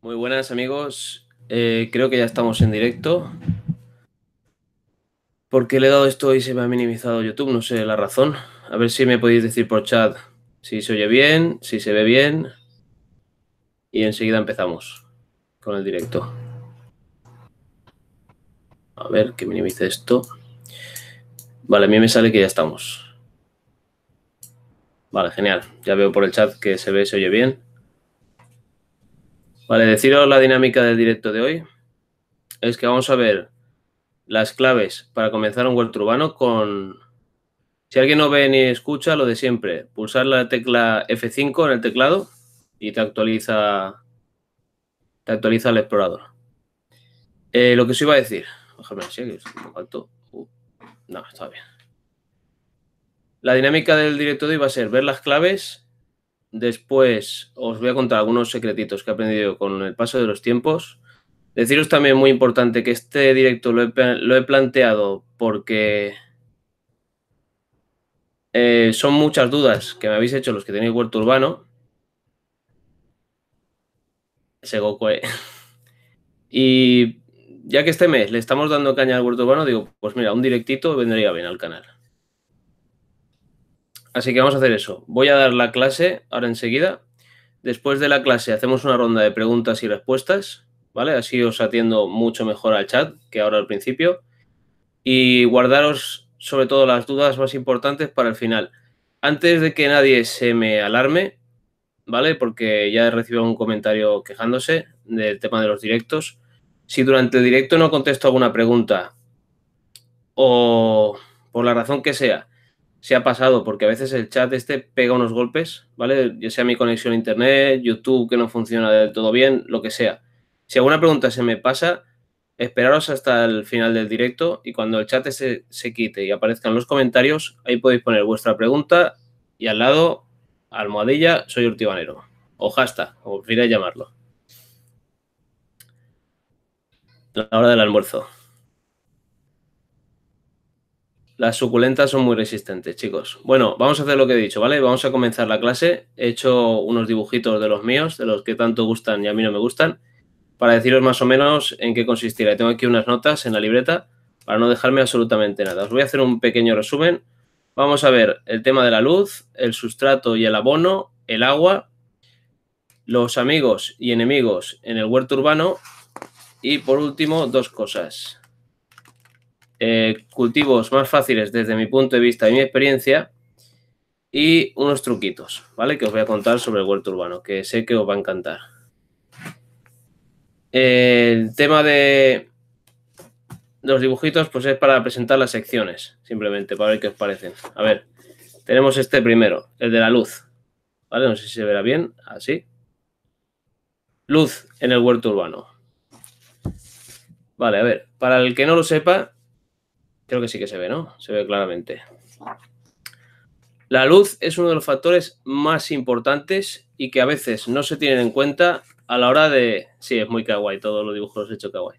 Muy buenas amigos, eh, creo que ya estamos en directo. Porque le he dado esto y se me ha minimizado YouTube? No sé la razón. A ver si me podéis decir por chat si se oye bien, si se ve bien. Y enseguida empezamos con el directo. A ver que minimice esto. Vale, a mí me sale que ya estamos. Vale, genial. Ya veo por el chat que se ve, se oye bien. Vale, deciros la dinámica del directo de hoy. Es que vamos a ver las claves para comenzar un huerto urbano con... Si alguien no ve ni escucha, lo de siempre, pulsar la tecla F5 en el teclado y te actualiza, te actualiza el explorador. Eh, lo que os iba a decir, déjame uh, no, está bien. La dinámica del directo de hoy va a ser ver las claves Después os voy a contar algunos secretitos que he aprendido con el paso de los tiempos. Deciros también muy importante que este directo lo he, planteado porque eh, son muchas dudas que me habéis hecho los que tenéis huerto urbano. Se Goku, Y ya que este mes le estamos dando caña al huerto urbano, digo, pues mira, un directito vendría bien al canal. Así que vamos a hacer eso. Voy a dar la clase ahora enseguida. Después de la clase hacemos una ronda de preguntas y respuestas, ¿vale? Así os atiendo mucho mejor al chat que ahora al principio. Y guardaros sobre todo las dudas más importantes para el final. Antes de que nadie se me alarme, ¿vale? Porque ya he recibido un comentario quejándose del tema de los directos. Si durante el directo no contesto alguna pregunta o por la razón que sea, se ha pasado, porque a veces el chat este pega unos golpes, ¿vale? Ya sea mi conexión a internet, YouTube que no funciona del todo bien, lo que sea. Si alguna pregunta se me pasa, esperaros hasta el final del directo y cuando el chat se, se quite y aparezcan los comentarios, ahí podéis poner vuestra pregunta y al lado, almohadilla, soy urtibanero. O hasta o a llamarlo. La hora del almuerzo. Las suculentas son muy resistentes, chicos. Bueno, vamos a hacer lo que he dicho, ¿vale? Vamos a comenzar la clase. He hecho unos dibujitos de los míos, de los que tanto gustan y a mí no me gustan, para deciros más o menos en qué consistirá. Tengo aquí unas notas en la libreta para no dejarme absolutamente nada. Os voy a hacer un pequeño resumen. Vamos a ver el tema de la luz, el sustrato y el abono, el agua, los amigos y enemigos en el huerto urbano y por último dos cosas. Eh, cultivos más fáciles desde mi punto de vista y mi experiencia y unos truquitos, ¿vale? Que os voy a contar sobre el huerto urbano, que sé que os va a encantar. El tema de los dibujitos, pues es para presentar las secciones, simplemente, para ver qué os parecen. A ver, tenemos este primero, el de la luz, ¿vale? No sé si se verá bien, así. Luz en el huerto urbano. Vale, a ver, para el que no lo sepa, Creo que sí que se ve, ¿no? Se ve claramente. La luz es uno de los factores más importantes y que a veces no se tienen en cuenta a la hora de... Sí, es muy kawaii, todos los dibujos los he hecho kawaii.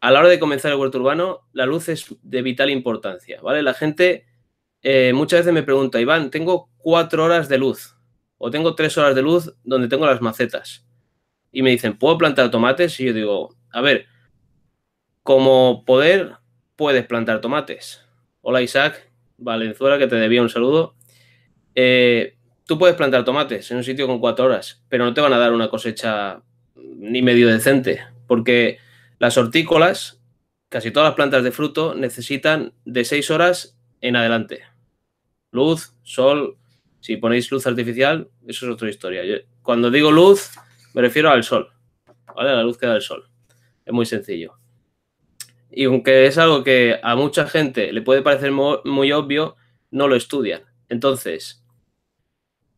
A la hora de comenzar el huerto urbano, la luz es de vital importancia, ¿vale? La gente eh, muchas veces me pregunta, Iván, tengo cuatro horas de luz o tengo tres horas de luz donde tengo las macetas. Y me dicen, ¿puedo plantar tomates? Y yo digo, a ver, ¿cómo poder puedes plantar tomates. Hola Isaac, Valenzuela, que te debía un saludo. Eh, tú puedes plantar tomates en un sitio con cuatro horas, pero no te van a dar una cosecha ni medio decente, porque las hortícolas, casi todas las plantas de fruto, necesitan de seis horas en adelante. Luz, sol, si ponéis luz artificial, eso es otra historia. cuando digo luz, me refiero al sol, ¿vale? la luz que da el sol. Es muy sencillo. Y aunque es algo que a mucha gente le puede parecer muy, obvio, no lo estudian. Entonces,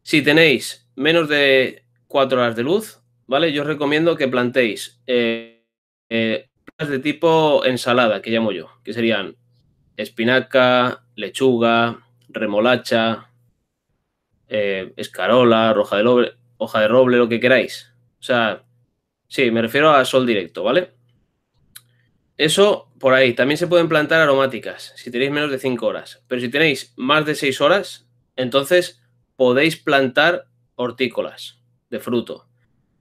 si tenéis menos de cuatro horas de luz, ¿vale? Yo os recomiendo que plantéis eh, eh, de tipo ensalada, que llamo yo, que serían espinaca, lechuga, remolacha, eh, escarola, roja de hoja de roble, lo que queráis. O sea, sí, me refiero a sol directo, ¿vale? Eso por ahí, también se pueden plantar aromáticas si tenéis menos de 5 horas. Pero si tenéis más de 6 horas, entonces podéis plantar hortícolas de fruto.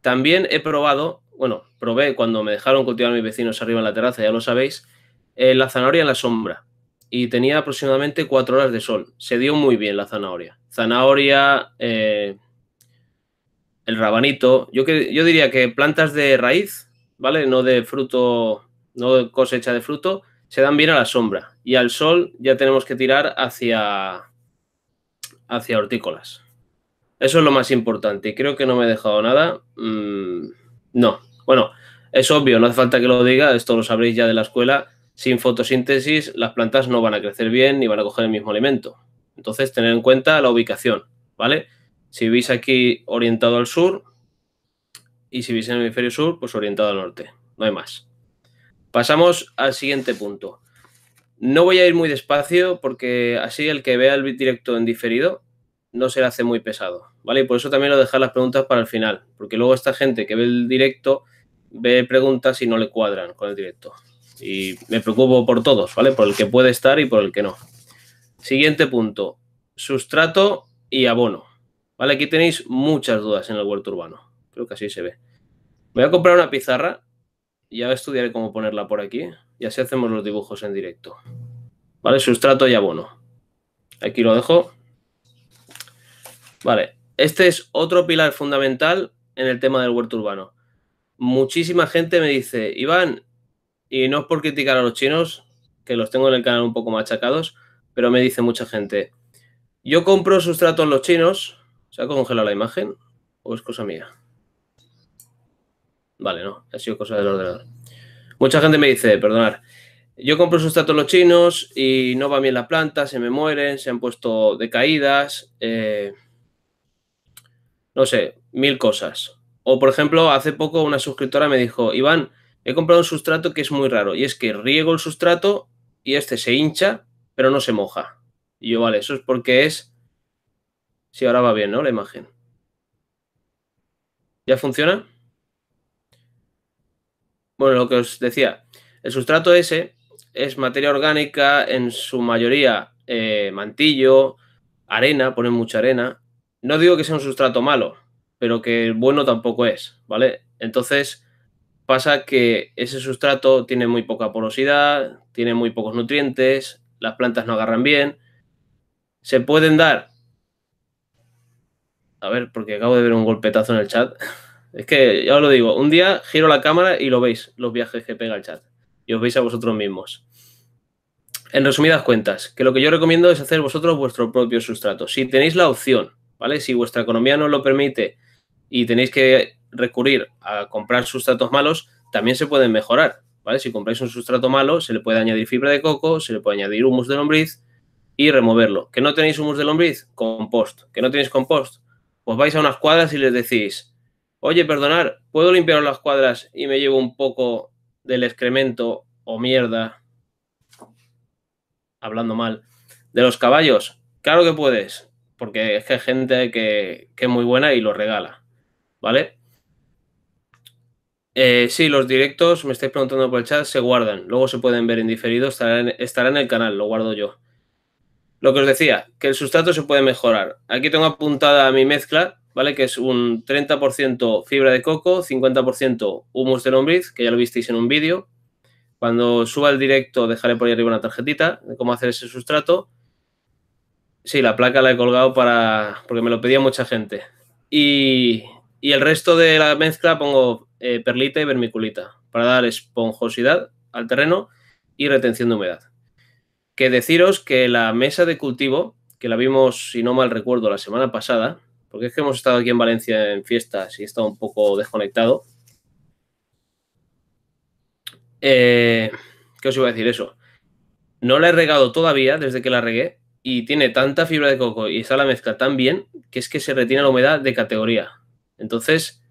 También he probado, bueno, probé cuando me dejaron cultivar mis vecinos arriba en la terraza, ya lo sabéis, eh, la zanahoria en la sombra. Y tenía aproximadamente 4 horas de sol. Se dio muy bien la zanahoria. Zanahoria, eh, el rabanito. Yo, que, yo diría que plantas de raíz, ¿vale? No de fruto no cosecha de fruto, se dan bien a la sombra. Y al sol ya tenemos que tirar hacia, hacia hortícolas. Eso es lo más importante. creo que no me he dejado nada. Mm, no. Bueno, es obvio, no hace falta que lo diga, esto lo sabréis ya de la escuela. Sin fotosíntesis, las plantas no van a crecer bien ni van a coger el mismo alimento. Entonces, tener en cuenta la ubicación, ¿vale? Si veis aquí orientado al sur y si veis en el hemisferio sur, pues orientado al norte. No hay más. Pasamos al siguiente punto. No voy a ir muy despacio porque así el que vea el directo en diferido no se le hace muy pesado, ¿vale? Y por eso también lo dejar las preguntas para el final, porque luego esta gente que ve el directo ve preguntas y no le cuadran con el directo. Y me preocupo por todos, ¿vale? Por el que puede estar y por el que no. Siguiente punto, sustrato y abono. ¿Vale? Aquí tenéis muchas dudas en el huerto urbano. Creo que así se ve. voy a comprar una pizarra ya estudiaré cómo ponerla por aquí y así hacemos los dibujos en directo. Vale, sustrato y abono. Aquí lo dejo. Vale, este es otro pilar fundamental en el tema del huerto urbano. Muchísima gente me dice, Iván, y no es por criticar a los chinos, que los tengo en el canal un poco machacados, pero me dice mucha gente, yo compro sustratos los chinos, ¿se ha congelado la imagen o es cosa mía? Vale, no, ha sido cosa del ordenador. Mucha gente me dice, perdonar, yo compro sustrato los chinos y no va bien la planta, se me mueren, se han puesto decaídas, eh, no sé, mil cosas. O por ejemplo, hace poco una suscriptora me dijo, Iván, he comprado un sustrato que es muy raro y es que riego el sustrato y este se hincha, pero no se moja. Y yo, vale, eso es porque es... Si ahora va bien, ¿no? La imagen. ¿Ya funciona? Bueno, lo que os decía, el sustrato ese es materia orgánica, en su mayoría eh, mantillo, arena, ponen mucha arena. No digo que sea un sustrato malo, pero que bueno tampoco es, ¿vale? Entonces pasa que ese sustrato tiene muy poca porosidad, tiene muy pocos nutrientes, las plantas no agarran bien. Se pueden dar... A ver, porque acabo de ver un golpetazo en el chat. Es que ya os lo digo, un día giro la cámara y lo veis, los viajes que pega el chat. Y os veis a vosotros mismos. En resumidas cuentas, que lo que yo recomiendo es hacer vosotros vuestro propio sustrato. Si tenéis la opción, ¿vale? Si vuestra economía no lo permite y tenéis que recurrir a comprar sustratos malos, también se pueden mejorar, ¿vale? Si compráis un sustrato malo, se le puede añadir fibra de coco, se le puede añadir humus de lombriz y removerlo. ¿Que no tenéis humus de lombriz? Compost. ¿Que no tenéis compost? Pues vais a unas cuadras y les decís, oye, perdonar, ¿puedo limpiar las cuadras y me llevo un poco del excremento o mierda? Hablando mal. De los caballos, claro que puedes, porque es que hay gente que, es muy buena y lo regala, ¿vale? Eh, sí, los directos, me estáis preguntando por el chat, se guardan. Luego se pueden ver en diferido, estará en, el canal, lo guardo yo. Lo que os decía, que el sustrato se puede mejorar. Aquí tengo apuntada mi mezcla ¿vale? Que es un 30% fibra de coco, 50% humus de lombriz, que ya lo visteis en un vídeo. Cuando suba el directo dejaré por ahí arriba una tarjetita de cómo hacer ese sustrato. Sí, la placa la he colgado para porque me lo pedía mucha gente. Y, y el resto de la mezcla pongo eh, perlita y vermiculita para dar esponjosidad al terreno y retención de humedad. Que deciros que la mesa de cultivo, que la vimos, si no mal recuerdo, la semana pasada, porque es que hemos estado aquí en Valencia en fiestas y he estado un poco desconectado. Eh, ¿Qué os iba a decir eso? No la he regado todavía desde que la regué y tiene tanta fibra de coco y está la mezcla tan bien que es que se retiene la humedad de categoría. Entonces,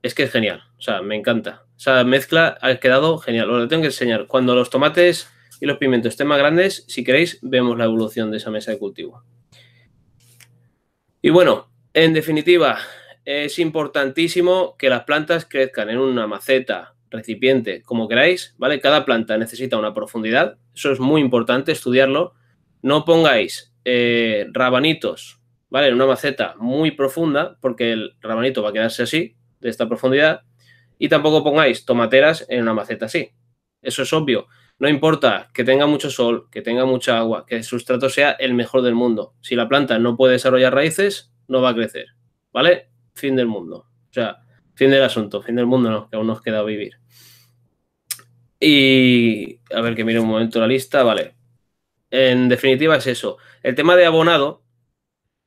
es que es genial. O sea, me encanta. O sea, mezcla ha quedado genial. Os lo tengo que enseñar. Cuando los tomates y los pimientos estén más grandes, si queréis, vemos la evolución de esa mesa de cultivo. Y bueno, en definitiva, es importantísimo que las plantas crezcan en una maceta, recipiente, como queráis, ¿vale? Cada planta necesita una profundidad, eso es muy importante estudiarlo. No pongáis eh, rabanitos, ¿vale? En una maceta muy profunda, porque el rabanito va a quedarse así, de esta profundidad, y tampoco pongáis tomateras en una maceta así. Eso es obvio. No importa que tenga mucho sol, que tenga mucha agua, que el sustrato sea el mejor del mundo. Si la planta no puede desarrollar raíces, no va a crecer, ¿vale? Fin del mundo. O sea, fin del asunto, fin del mundo no, que aún nos queda vivir. Y a ver que mire un momento la lista, vale. En definitiva es eso. El tema de abonado,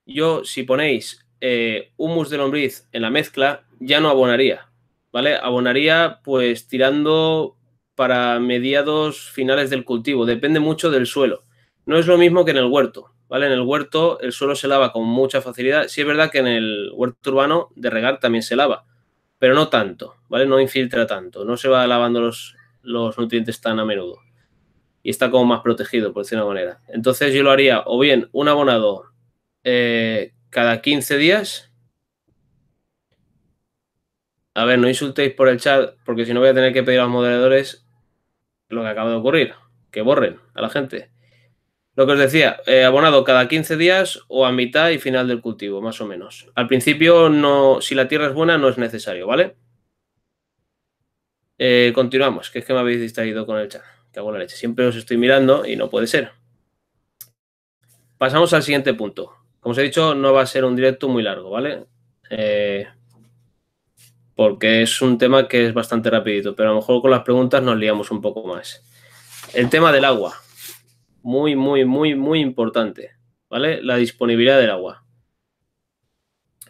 yo si ponéis eh, humus de lombriz en la mezcla, ya no abonaría, ¿vale? Abonaría pues tirando para mediados finales del cultivo, depende mucho del suelo. No es lo mismo que en el huerto. ¿vale? En el huerto el suelo se lava con mucha facilidad. Sí es verdad que en el huerto urbano de regar también se lava, pero no tanto, ¿vale? No infiltra tanto, no se va lavando los, los nutrientes tan a menudo. Y está como más protegido, por decir de una manera. Entonces yo lo haría o bien un abonado eh, cada 15 días. A ver, no insultéis por el chat, porque si no voy a tener que pedir a los moderadores lo que acaba de ocurrir, que borren a la gente. Lo que os decía, eh, abonado cada 15 días o a mitad y final del cultivo, más o menos. Al principio, no, si la tierra es buena, no es necesario, ¿vale? Eh, continuamos, que es que me habéis distraído con el chat. Que hago la leche. Siempre os estoy mirando y no puede ser. Pasamos al siguiente punto. Como os he dicho, no va a ser un directo muy largo, ¿vale? Eh, porque es un tema que es bastante rapidito, pero a lo mejor con las preguntas nos liamos un poco más. El tema del agua muy, muy, muy, muy importante, ¿vale? La disponibilidad del agua.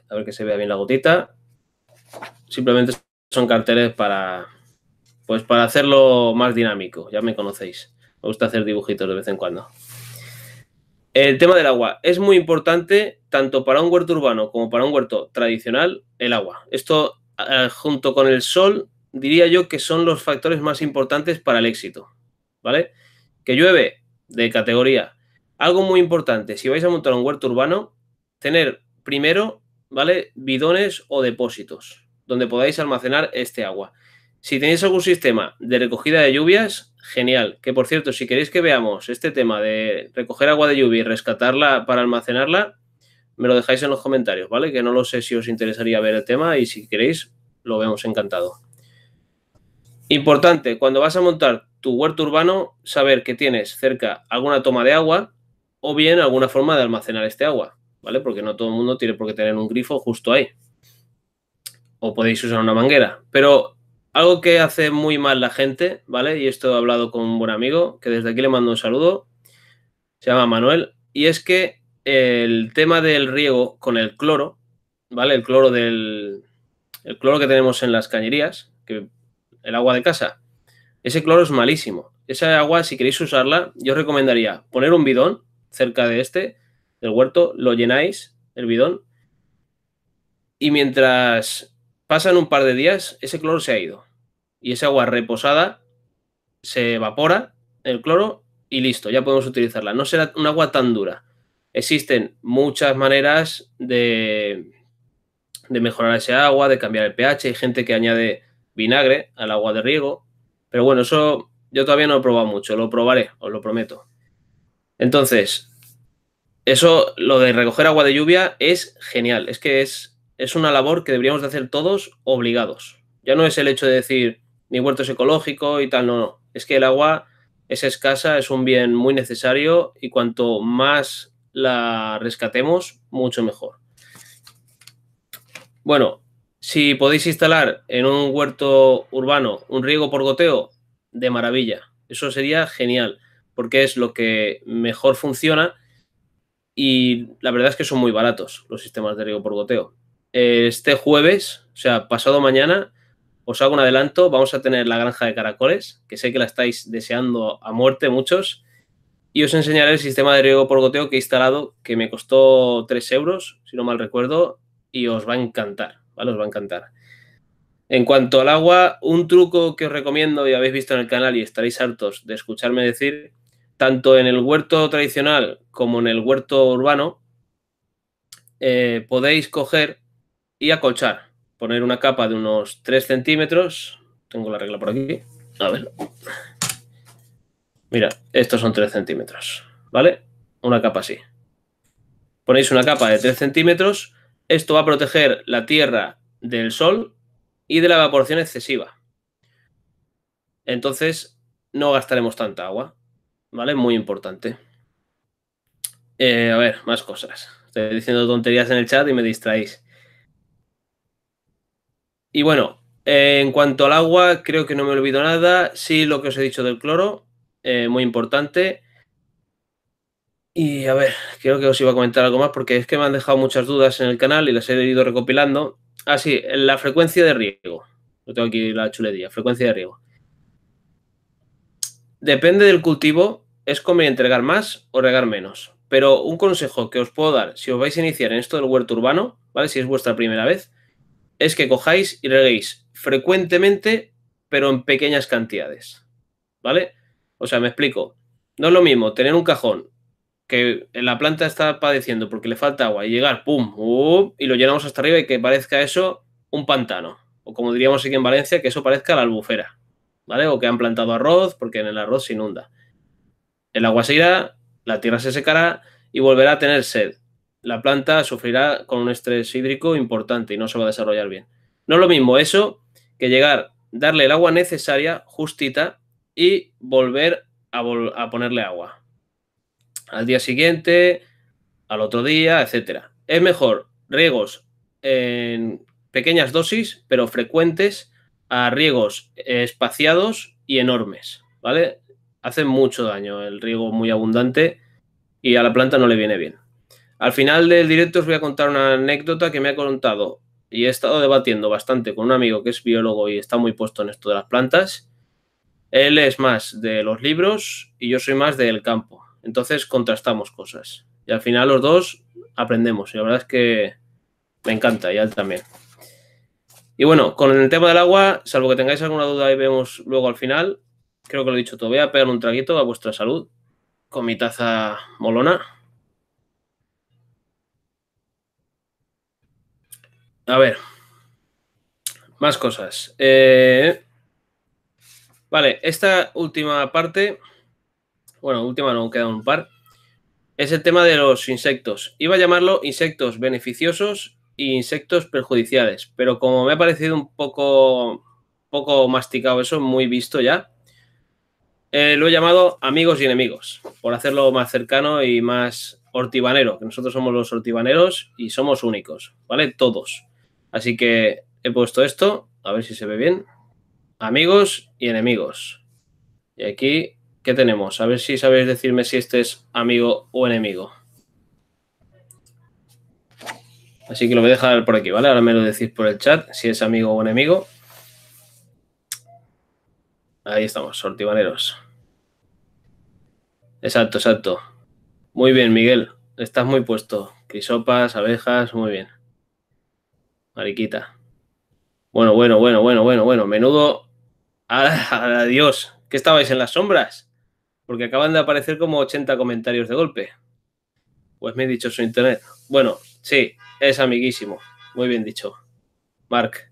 A ver que se vea bien la gotita. Simplemente son carteles para, pues para hacerlo más dinámico, ya me conocéis. Me gusta hacer dibujitos de vez en cuando. El tema del agua. Es muy importante, tanto para un huerto urbano como para un huerto tradicional, el agua. Esto, eh, junto con el sol, diría yo que son los factores más importantes para el éxito. ¿Vale? Que llueve, de categoría. Algo muy importante, si vais a montar un huerto urbano, tener primero, ¿vale? Bidones o depósitos donde podáis almacenar este agua. Si tenéis algún sistema de recogida de lluvias, genial. Que por cierto, si queréis que veamos este tema de recoger agua de lluvia y rescatarla para almacenarla, me lo dejáis en los comentarios, ¿vale? Que no lo sé si os interesaría ver el tema y si queréis, lo vemos encantado. Importante, cuando vas a montar tu huerto urbano, saber que tienes cerca alguna toma de agua o bien alguna forma de almacenar este agua, ¿vale? Porque no todo el mundo tiene por qué tener un grifo justo ahí. O podéis usar una manguera. Pero algo que hace muy mal la gente, ¿vale? Y esto he hablado con un buen amigo, que desde aquí le mando un saludo. Se llama Manuel. Y es que el tema del riego con el cloro, ¿vale? El cloro del. El cloro que tenemos en las cañerías, que el agua de casa, ese cloro es malísimo. Esa agua, si queréis usarla, yo os recomendaría poner un bidón cerca de este, del huerto, lo llenáis, el bidón, y mientras pasan un par de días, ese cloro se ha ido. Y esa agua reposada se evapora, el cloro, y listo, ya podemos utilizarla. No será un agua tan dura. Existen muchas maneras de, de mejorar ese agua, de cambiar el pH. Hay gente que añade vinagre al agua de riego. Pero bueno, eso yo todavía no he probado mucho, lo probaré, os lo prometo. Entonces, eso, lo de recoger agua de lluvia es genial, es que es, es una labor que deberíamos de hacer todos obligados. Ya no es el hecho de decir, mi huerto es ecológico y tal, no, no. Es que el agua es escasa, es un bien muy necesario y cuanto más la rescatemos, mucho mejor. Bueno, si podéis instalar en un huerto urbano un riego por goteo, de maravilla. Eso sería genial, porque es lo que mejor funciona y la verdad es que son muy baratos los sistemas de riego por goteo. Este jueves, o sea, pasado mañana, os hago un adelanto, vamos a tener la granja de caracoles, que sé que la estáis deseando a muerte muchos, y os enseñaré el sistema de riego por goteo que he instalado, que me costó 3 euros, si no mal recuerdo, y os va a encantar. Ah, os va a encantar. En cuanto al agua, un truco que os recomiendo y habéis visto en el canal y estaréis hartos de escucharme decir, tanto en el huerto tradicional como en el huerto urbano, eh, podéis coger y acolchar, poner una capa de unos 3 centímetros. Tengo la regla por aquí. A ver. Mira, estos son 3 centímetros, ¿vale? Una capa así. Ponéis una capa de 3 centímetros esto va a proteger la Tierra del Sol y de la evaporación excesiva. Entonces, no gastaremos tanta agua. ¿Vale? Muy importante. Eh, a ver, más cosas. Estoy diciendo tonterías en el chat y me distraéis. Y bueno, eh, en cuanto al agua, creo que no me olvido nada. Sí, lo que os he dicho del cloro, eh, muy importante. Y a ver, creo que os iba a comentar algo más porque es que me han dejado muchas dudas en el canal y las he ido recopilando. Ah, sí, la frecuencia de riego. Lo tengo aquí la chulería, frecuencia de riego. Depende del cultivo, es conveniente regar más o regar menos. Pero un consejo que os puedo dar si os vais a iniciar en esto del huerto urbano, ¿vale? Si es vuestra primera vez, es que cojáis y reguéis frecuentemente, pero en pequeñas cantidades. ¿Vale? O sea, me explico. No es lo mismo tener un cajón que la planta está padeciendo porque le falta agua y llegar, pum, uh, y lo llenamos hasta arriba y que parezca eso un pantano. O como diríamos aquí en Valencia, que eso parezca la albufera. ¿Vale? O que han plantado arroz porque en el arroz se inunda. El agua se irá, la tierra se secará y volverá a tener sed. La planta sufrirá con un estrés hídrico importante y no se va a desarrollar bien. No es lo mismo eso que llegar, darle el agua necesaria, justita, y volver a ponerle agua al día siguiente, al otro día, etcétera. Es mejor riegos en pequeñas dosis, pero frecuentes, a riegos espaciados y enormes, ¿vale? Hace mucho daño el riego muy abundante y a la planta no le viene bien. Al final del directo os voy a contar una anécdota que me ha contado y he estado debatiendo bastante con un amigo que es biólogo y está muy puesto en esto de las plantas. Él es más de los libros y yo soy más del campo. Entonces contrastamos cosas. Y al final los dos aprendemos. Y la verdad es que me encanta y a él también. Y bueno, con el tema del agua, salvo que tengáis alguna duda y vemos luego al final, creo que lo he dicho todo. Voy a pegar un traguito a vuestra salud con mi taza molona. A ver, más cosas. Eh, vale, esta última parte bueno, última no, quedan un par, es el tema de los insectos. Iba a llamarlo insectos beneficiosos e insectos perjudiciales, pero como me ha parecido un poco, poco masticado eso, muy visto ya, eh, lo he llamado amigos y enemigos, por hacerlo más cercano y más hortibanero, que nosotros somos los hortibaneros y somos únicos, ¿vale? Todos. Así que he puesto esto, a ver si se ve bien. Amigos y enemigos. Y aquí ¿Qué tenemos? A ver si sabéis decirme si este es amigo o enemigo. Así que lo voy a dejar por aquí, ¿vale? Ahora me lo decís por el chat si es amigo o enemigo. Ahí estamos, sortibaneros. Exacto, exacto. Muy bien, Miguel. Estás muy puesto. Crisopas, abejas, muy bien. Mariquita. Bueno, bueno, bueno, bueno, bueno, bueno. Menudo. Adiós. ¿Qué estabais en las sombras? porque acaban de aparecer como 80 comentarios de golpe. Pues me he dicho su internet. Bueno, sí, es amiguísimo. Muy bien dicho. Mark.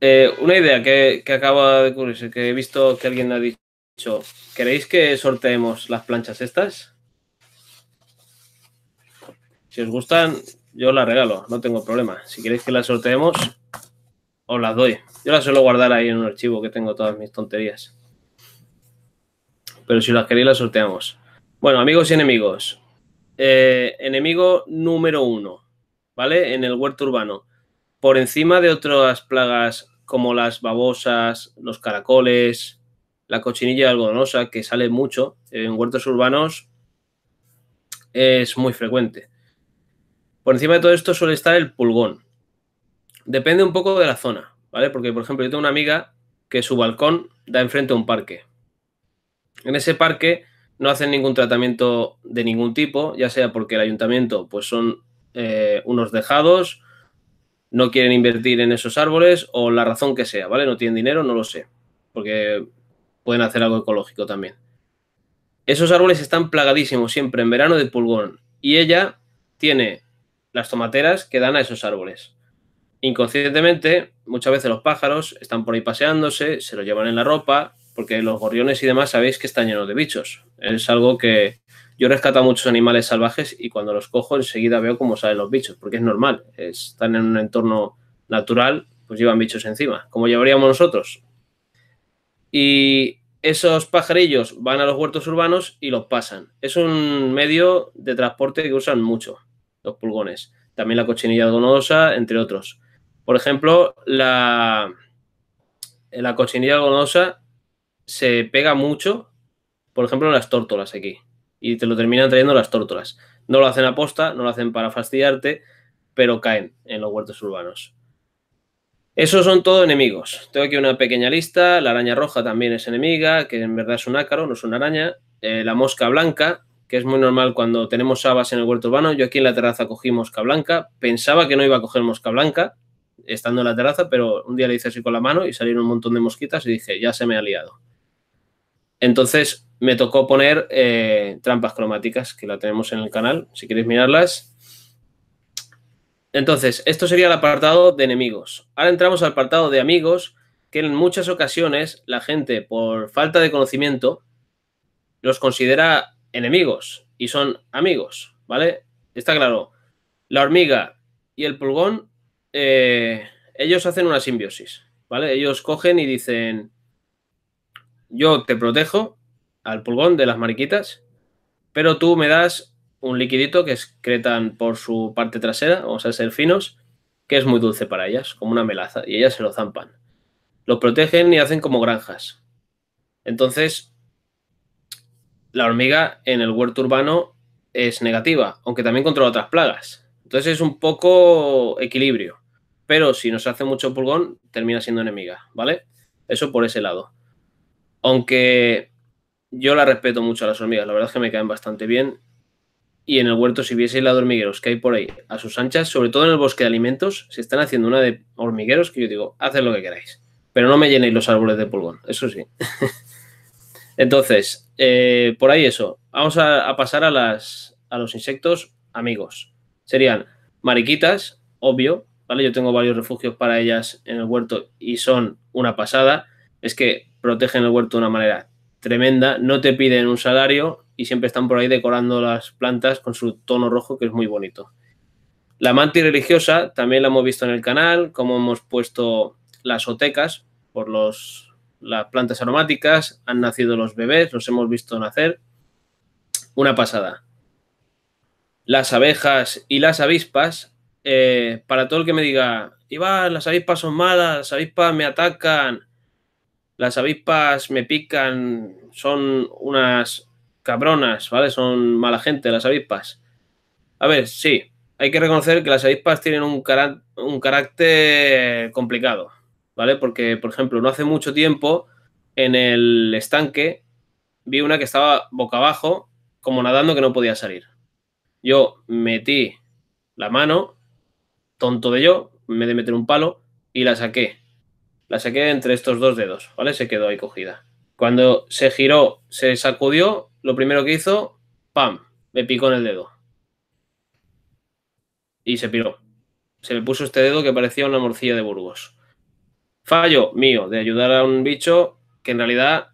Eh, una idea que, acaba de ocurrirse, que he visto que alguien ha dicho. ¿Queréis que sorteemos las planchas estas? Si os gustan, yo las regalo, no tengo problema. Si queréis que las sorteemos, os las doy. Yo las suelo guardar ahí en un archivo que tengo todas mis tonterías. Pero si las queréis las sorteamos. Bueno, amigos y enemigos. Eh, enemigo número uno, ¿vale? En el huerto urbano. Por encima de otras plagas como las babosas, los caracoles, la cochinilla algodonosa, que sale mucho en huertos urbanos, es muy frecuente. Por encima de todo esto suele estar el pulgón, Depende un poco de la zona, ¿vale? Porque, por ejemplo, yo tengo una amiga que su balcón da enfrente a un parque. En ese parque no hacen ningún tratamiento de ningún tipo, ya sea porque el ayuntamiento, pues son eh, unos dejados, no quieren invertir en esos árboles o la razón que sea, ¿vale? No tienen dinero, no lo sé, porque pueden hacer algo ecológico también. Esos árboles están plagadísimos siempre en verano de pulgón y ella tiene las tomateras que dan a esos árboles inconscientemente, muchas veces los pájaros están por ahí paseándose, se lo llevan en la ropa, porque los gorriones y demás sabéis que están llenos de bichos. Es algo que yo rescato a muchos animales salvajes y cuando los cojo enseguida veo cómo salen los bichos, porque es normal, están en un entorno natural, pues llevan bichos encima, como llevaríamos nosotros. Y esos pajarillos van a los huertos urbanos y los pasan. Es un medio de transporte que usan mucho los pulgones, también la cochinilla donosa, entre otros. Por ejemplo, la, la cochinilla gonosa se pega mucho, por ejemplo, las tórtolas aquí. Y te lo terminan trayendo las tórtolas. No lo hacen a posta, no lo hacen para fastidiarte, pero caen en los huertos urbanos. Esos son todos enemigos. Tengo aquí una pequeña lista. La araña roja también es enemiga, que en verdad es un ácaro, no es una araña. Eh, la mosca blanca, que es muy normal cuando tenemos habas en el huerto urbano. Yo aquí en la terraza cogí mosca blanca. Pensaba que no iba a coger mosca blanca, estando en la terraza, pero un día le hice así con la mano y salieron un montón de mosquitas y dije, ya se me ha liado. Entonces me tocó poner eh, trampas cromáticas, que la tenemos en el canal, si queréis mirarlas. Entonces, esto sería el apartado de enemigos. Ahora entramos al apartado de amigos, que en muchas ocasiones la gente, por falta de conocimiento, los considera enemigos y son amigos, ¿vale? Está claro, la hormiga y el pulgón eh, ellos hacen una simbiosis, ¿vale? Ellos cogen y dicen, yo te protejo al pulgón de las mariquitas, pero tú me das un liquidito que excretan por su parte trasera, vamos a ser finos, que es muy dulce para ellas, como una melaza, y ellas se lo zampan. Los protegen y hacen como granjas. Entonces, la hormiga en el huerto urbano es negativa, aunque también controla otras plagas. Entonces es un poco equilibrio pero si nos hace mucho pulgón, termina siendo enemiga, ¿vale? Eso por ese lado. Aunque yo la respeto mucho a las hormigas, la verdad es que me caen bastante bien. Y en el huerto, si vieseis la de hormigueros que hay por ahí a sus anchas, sobre todo en el bosque de alimentos, se están haciendo una de hormigueros que yo digo, haced lo que queráis, pero no me llenéis los árboles de pulgón, eso sí. Entonces, eh, por ahí eso. Vamos a, a, pasar a, las, a los insectos amigos. Serían mariquitas, obvio, yo tengo varios refugios para ellas en el huerto y son una pasada. Es que protegen el huerto de una manera tremenda, no te piden un salario y siempre están por ahí decorando las plantas con su tono rojo que es muy bonito. La mantis religiosa también la hemos visto en el canal, como hemos puesto las otecas por las plantas aromáticas, han nacido los bebés, los hemos visto nacer. Una pasada. Las abejas y las avispas eh, para todo el que me diga, Iván, las avispas son malas, las avispas me atacan, las avispas me pican, son unas cabronas, ¿vale? Son mala gente las avispas. A ver, sí, hay que reconocer que las avispas tienen un, un carácter complicado, ¿vale? Porque, por ejemplo, no hace mucho tiempo en el estanque vi una que estaba boca abajo, como nadando que no podía salir. Yo metí la mano tonto de yo, me de meter un palo y la saqué. La saqué entre estos dos dedos, ¿vale? Se quedó ahí cogida. Cuando se giró, se sacudió, lo primero que hizo, ¡pam! Me picó en el dedo. Y se piró. Se le puso este dedo que parecía una morcilla de Burgos. Fallo mío de ayudar a un bicho que en realidad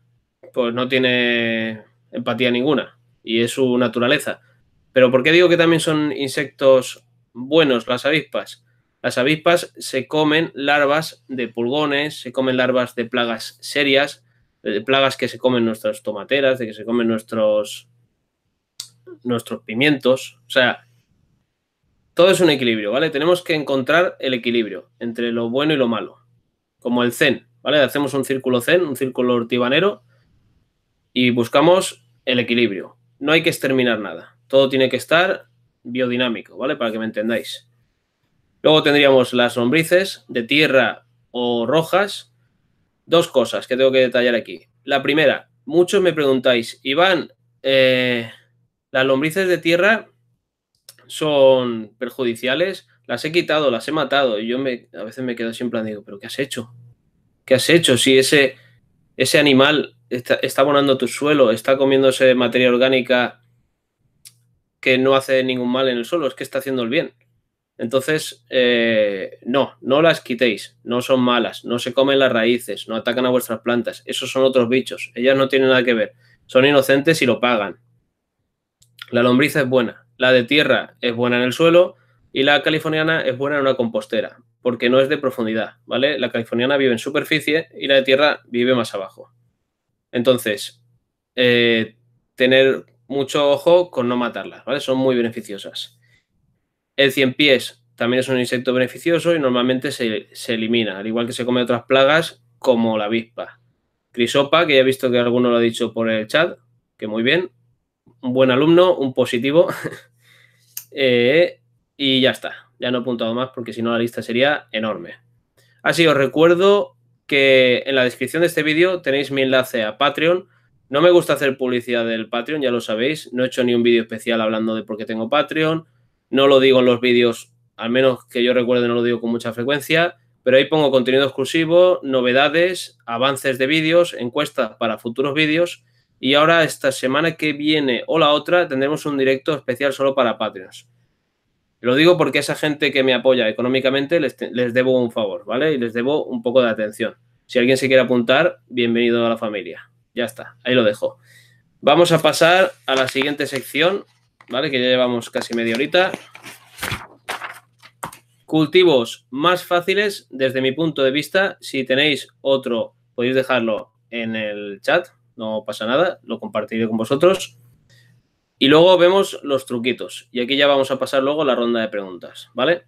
pues no tiene empatía ninguna y es su naturaleza. Pero ¿por qué digo que también son insectos buenos las avispas. Las avispas se comen larvas de pulgones, se comen larvas de plagas serias, de plagas que se comen nuestras tomateras, de que se comen nuestros, nuestros pimientos. O sea, todo es un equilibrio, ¿vale? Tenemos que encontrar el equilibrio entre lo bueno y lo malo, como el zen, ¿vale? Hacemos un círculo zen, un círculo hortibanero, y buscamos el equilibrio. No hay que exterminar nada, todo tiene que estar biodinámico, ¿vale? Para que me entendáis. Luego tendríamos las lombrices de tierra o rojas. Dos cosas que tengo que detallar aquí. La primera, muchos me preguntáis, Iván, eh, las lombrices de tierra son perjudiciales. Las he quitado, las he matado. Y yo me, a veces me quedo siempre digo, ¿pero qué has hecho? ¿Qué has hecho? Si ese, ese animal está, está abonando tu suelo, está comiéndose materia orgánica que no hace ningún mal en el suelo, es que está haciendo el bien. Entonces, eh, no, no las quitéis, no son malas, no se comen las raíces, no atacan a vuestras plantas, esos son otros bichos, ellas no tienen nada que ver, son inocentes y lo pagan. La lombriza es buena, la de tierra es buena en el suelo y la californiana es buena en una compostera, porque no es de profundidad, ¿vale? La californiana vive en superficie y la de tierra vive más abajo. Entonces, eh, tener mucho ojo con no matarlas, ¿vale? Son muy beneficiosas. El 100 pies también es un insecto beneficioso y normalmente se, elimina, al igual que se come otras plagas como la avispa. Crisopa, que ya he visto que alguno lo ha dicho por el chat, que muy bien. Un buen alumno, un positivo. Eh, y ya está. Ya no he apuntado más porque si no la lista sería enorme. Así os recuerdo que en la descripción de este vídeo tenéis mi enlace a Patreon no me gusta hacer publicidad del Patreon, ya lo sabéis. No he hecho ni un vídeo especial hablando de por qué tengo Patreon. No lo digo en los vídeos, al menos que yo recuerde, no lo digo con mucha frecuencia. Pero ahí pongo contenido exclusivo, novedades, avances de vídeos, encuestas para futuros vídeos. Y ahora, esta semana que viene o la otra, tendremos un directo especial solo para Patreons. Lo digo porque a esa gente que me apoya económicamente les, les debo un favor, ¿vale? Y les debo un poco de atención. Si alguien se quiere apuntar, bienvenido a la familia. Ya está, ahí lo dejo. Vamos a pasar a la siguiente sección, ¿vale? Que ya llevamos casi media horita. Cultivos más fáciles desde mi punto de vista. Si tenéis otro, podéis dejarlo en el chat, no pasa nada, lo compartiré con vosotros. Y luego vemos los truquitos. Y aquí ya vamos a pasar luego la ronda de preguntas, ¿vale?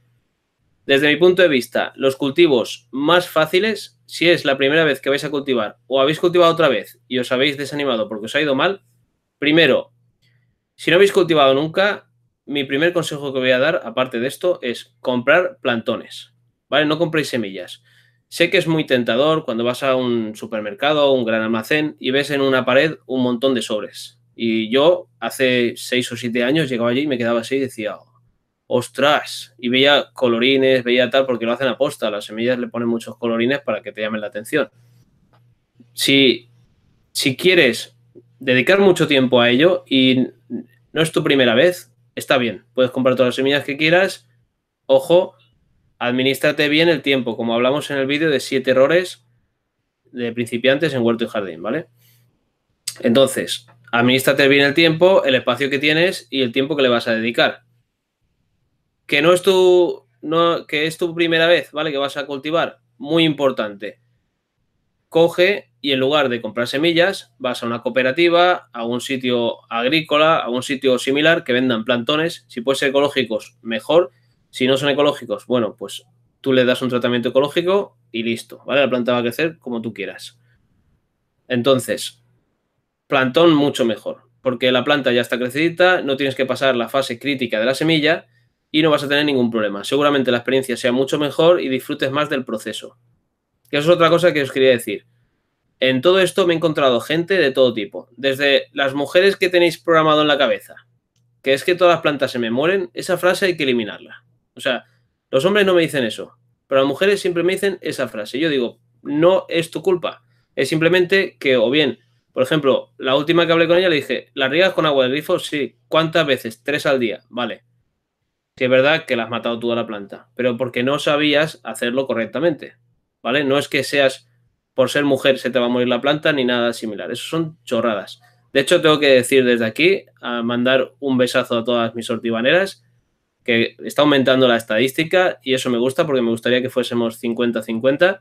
Desde mi punto de vista, los cultivos más fáciles si es la primera vez que vais a cultivar o habéis cultivado otra vez y os habéis desanimado porque os ha ido mal, primero, si no habéis cultivado nunca, mi primer consejo que voy a dar, aparte de esto, es comprar plantones, ¿vale? No compréis semillas. Sé que es muy tentador cuando vas a un supermercado o un gran almacén y ves en una pared un montón de sobres. Y yo hace seis o siete años llegaba allí y me quedaba así y decía, ostras, y veía colorines, veía tal, porque lo hacen a posta, las semillas le ponen muchos colorines para que te llamen la atención. Si, si quieres dedicar mucho tiempo a ello y no es tu primera vez, está bien, puedes comprar todas las semillas que quieras, ojo, administrate bien el tiempo, como hablamos en el vídeo de siete errores de principiantes en huerto y jardín, ¿vale? Entonces, administrate bien el tiempo, el espacio que tienes y el tiempo que le vas a dedicar que no es tu, que es tu primera vez, ¿vale? Que vas a cultivar, muy importante. Coge y en lugar de comprar semillas, vas a una cooperativa, a un sitio agrícola, a un sitio similar que vendan plantones. Si puedes ser ecológicos, mejor. Si no son ecológicos, bueno, pues tú le das un tratamiento ecológico y listo, ¿vale? La planta va a crecer como tú quieras. Entonces, plantón mucho mejor, porque la planta ya está crecida no tienes que pasar la fase crítica de la semilla y no vas a tener ningún problema. Seguramente la experiencia sea mucho mejor y disfrutes más del proceso. Que eso es otra cosa que os quería decir. En todo esto me he encontrado gente de todo tipo, desde las mujeres que tenéis programado en la cabeza, que es que todas las plantas se me mueren, esa frase hay que eliminarla. O sea, los hombres no me dicen eso, pero las mujeres siempre me dicen esa frase. Yo digo, no es tu culpa, es simplemente que o bien, por ejemplo, la última que hablé con ella le dije, ¿la riegas con agua de grifo? Sí, ¿cuántas veces? Tres al día, vale que es verdad que la has matado toda la planta, pero porque no sabías hacerlo correctamente, ¿vale? No es que seas, por ser mujer, se te va a morir la planta ni nada similar. Eso son chorradas. De hecho, tengo que decir desde aquí, a mandar un besazo a todas mis sortibaneras, que está aumentando la estadística y eso me gusta porque me gustaría que fuésemos 50-50.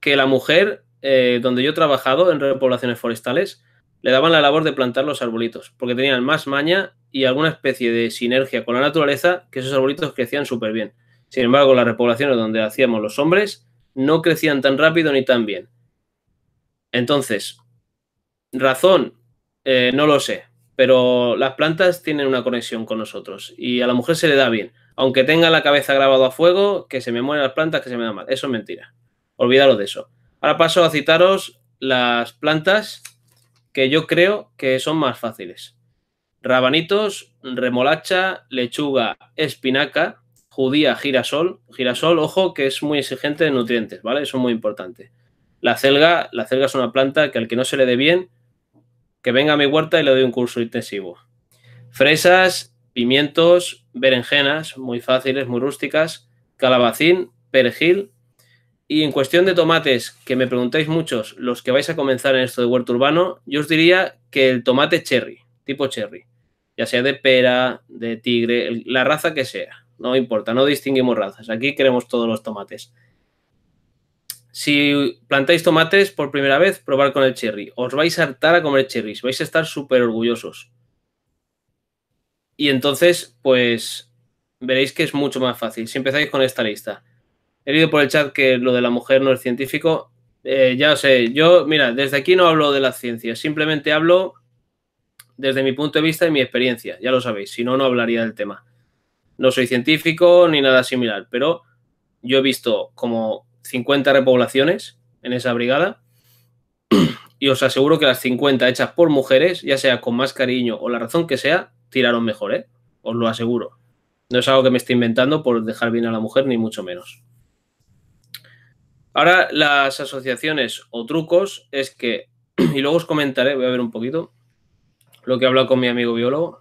Que la mujer, eh, donde yo he trabajado en repoblaciones forestales, le daban la labor de plantar los arbolitos, porque tenían más maña y alguna especie de sinergia con la naturaleza que esos arbolitos crecían súper bien. Sin embargo, las repoblaciones donde hacíamos los hombres no crecían tan rápido ni tan bien. Entonces, razón, eh, no lo sé, pero las plantas tienen una conexión con nosotros y a la mujer se le da bien. Aunque tenga la cabeza grabada a fuego, que se me mueren las plantas, que se me da mal. Eso es mentira. Olvidaros de eso. Ahora paso a citaros las plantas que yo creo que son más fáciles rabanitos, remolacha, lechuga, espinaca, judía, girasol. Girasol, ojo, que es muy exigente de nutrientes, ¿vale? Eso es muy importante. La celga, la celga es una planta que al que no se le dé bien, que venga a mi huerta y le doy un curso intensivo. Fresas, pimientos, berenjenas, muy fáciles, muy rústicas, calabacín, perejil. Y en cuestión de tomates, que me preguntáis muchos, los que vais a comenzar en esto de huerto urbano, yo os diría que el tomate cherry, tipo cherry ya sea de pera, de tigre, la raza que sea. No importa, no distinguimos razas. Aquí queremos todos los tomates. Si plantáis tomates por primera vez, probar con el cherry. Os vais a hartar a comer cherries, vais a estar súper orgullosos. Y entonces, pues veréis que es mucho más fácil. Si empezáis con esta lista. He leído por el chat que lo de la mujer no es científico. Ya eh, ya sé, yo, mira, desde aquí no hablo de la ciencia, simplemente hablo desde mi punto de vista y mi experiencia, ya lo sabéis, si no, no hablaría del tema. No soy científico ni nada similar, pero yo he visto como 50 repoblaciones en esa brigada y os aseguro que las 50 hechas por mujeres, ya sea con más cariño o la razón que sea, tiraron mejor, ¿eh? os lo aseguro. No es algo que me esté inventando por dejar bien a la mujer, ni mucho menos. Ahora, las asociaciones o trucos es que, y luego os comentaré, voy a ver un poquito lo que he hablado con mi amigo biólogo.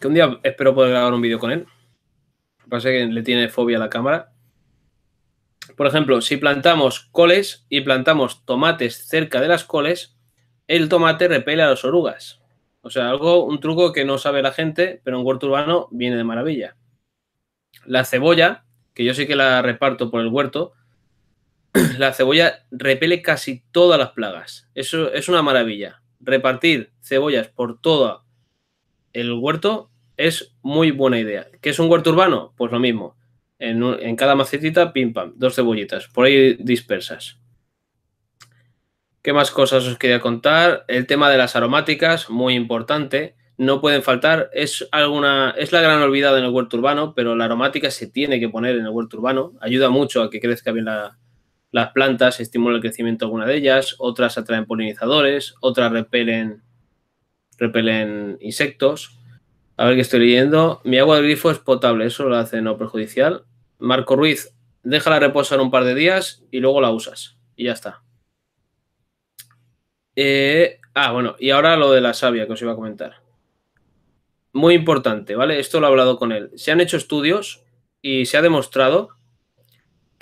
Que un día espero poder grabar un vídeo con él. Lo que pasa es que le tiene fobia a la cámara. Por ejemplo, si plantamos coles y plantamos tomates cerca de las coles, el tomate repele a las orugas. O sea, algo, un truco que no sabe la gente, pero en huerto urbano viene de maravilla. La cebolla, que yo sí que la reparto por el huerto, la cebolla repele casi todas las plagas. Eso es una maravilla. Repartir cebollas por todo el huerto es muy buena idea. ¿Qué es un huerto urbano? Pues lo mismo. En, cada macetita, pim pam, dos cebollitas, por ahí dispersas. ¿Qué más cosas os quería contar? El tema de las aromáticas, muy importante. No pueden faltar. Es, alguna, es la gran olvidada en el huerto urbano, pero la aromática se tiene que poner en el huerto urbano. Ayuda mucho a que crezca bien la, las plantas estimulan el crecimiento de alguna de ellas, otras atraen polinizadores, otras repelen, repelen insectos. A ver qué estoy leyendo. Mi agua de grifo es potable, eso lo hace no perjudicial. Marco Ruiz, déjala reposar un par de días y luego la usas. Y ya está. Eh, ah, bueno, y ahora lo de la savia que os iba a comentar. Muy importante, ¿vale? Esto lo he hablado con él. Se han hecho estudios y se ha demostrado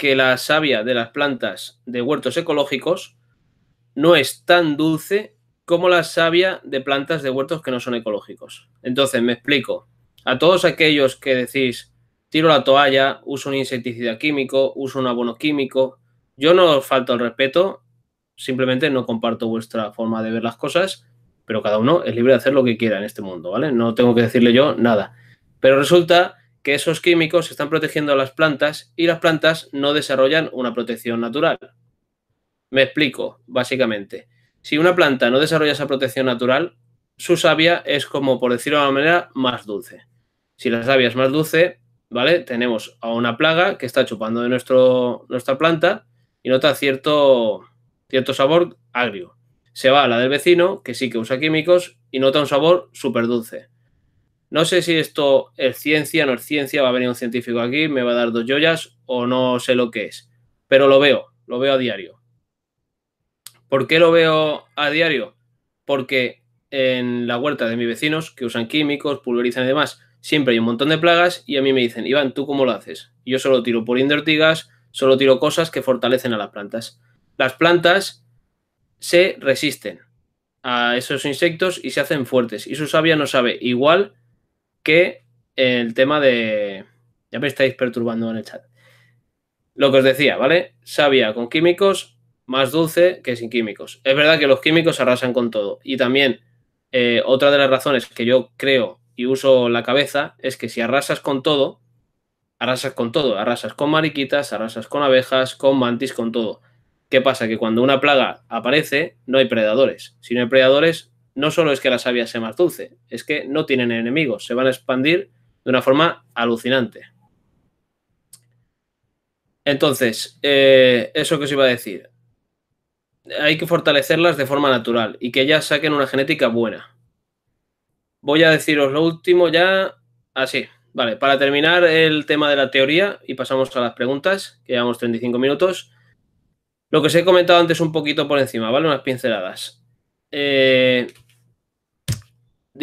que la savia de las plantas de huertos ecológicos no es tan dulce como la savia de plantas de huertos que no son ecológicos. Entonces, me explico. A todos aquellos que decís, tiro la toalla, uso un insecticida químico, uso un abono químico, yo no os falto el respeto, simplemente no comparto vuestra forma de ver las cosas, pero cada uno es libre de hacer lo que quiera en este mundo, ¿vale? No tengo que decirle yo nada. Pero resulta que esos químicos están protegiendo a las plantas y las plantas no desarrollan una protección natural. Me explico, básicamente. Si una planta no desarrolla esa protección natural, su savia es como, por decirlo de alguna manera, más dulce. Si la savia es más dulce, ¿vale? Tenemos a una plaga que está chupando de nuestro, nuestra planta y nota cierto, cierto sabor agrio. Se va a la del vecino, que sí que usa químicos, y nota un sabor súper dulce. No sé si esto es ciencia, no es ciencia, va a venir un científico aquí, me va a dar dos joyas o no sé lo que es, pero lo veo, lo veo a diario. ¿Por qué lo veo a diario? Porque en la huerta de mis vecinos, que usan químicos, pulverizan y demás, siempre hay un montón de plagas y a mí me dicen, Iván, ¿tú cómo lo haces? Yo solo tiro por de solo tiro cosas que fortalecen a las plantas. Las plantas se resisten a esos insectos y se hacen fuertes y su savia no sabe igual que el tema de... Ya me estáis perturbando en el chat. Lo que os decía, ¿vale? Sabia con químicos, más dulce que sin químicos. Es verdad que los químicos arrasan con todo. Y también eh, otra de las razones que yo creo y uso la cabeza es que si arrasas con todo, arrasas con todo, arrasas con mariquitas, arrasas con abejas, con mantis, con todo. ¿Qué pasa? Que cuando una plaga aparece, no hay predadores. Si no hay predadores, no solo es que la savia se más es que no tienen enemigos, se van a expandir de una forma alucinante. Entonces, eh, eso que os iba a decir, hay que fortalecerlas de forma natural y que ya saquen una genética buena. Voy a deciros lo último ya así. Vale, para terminar el tema de la teoría y pasamos a las preguntas, que llevamos 35 minutos. Lo que os he comentado antes un poquito por encima, ¿vale? Unas pinceladas. Eh,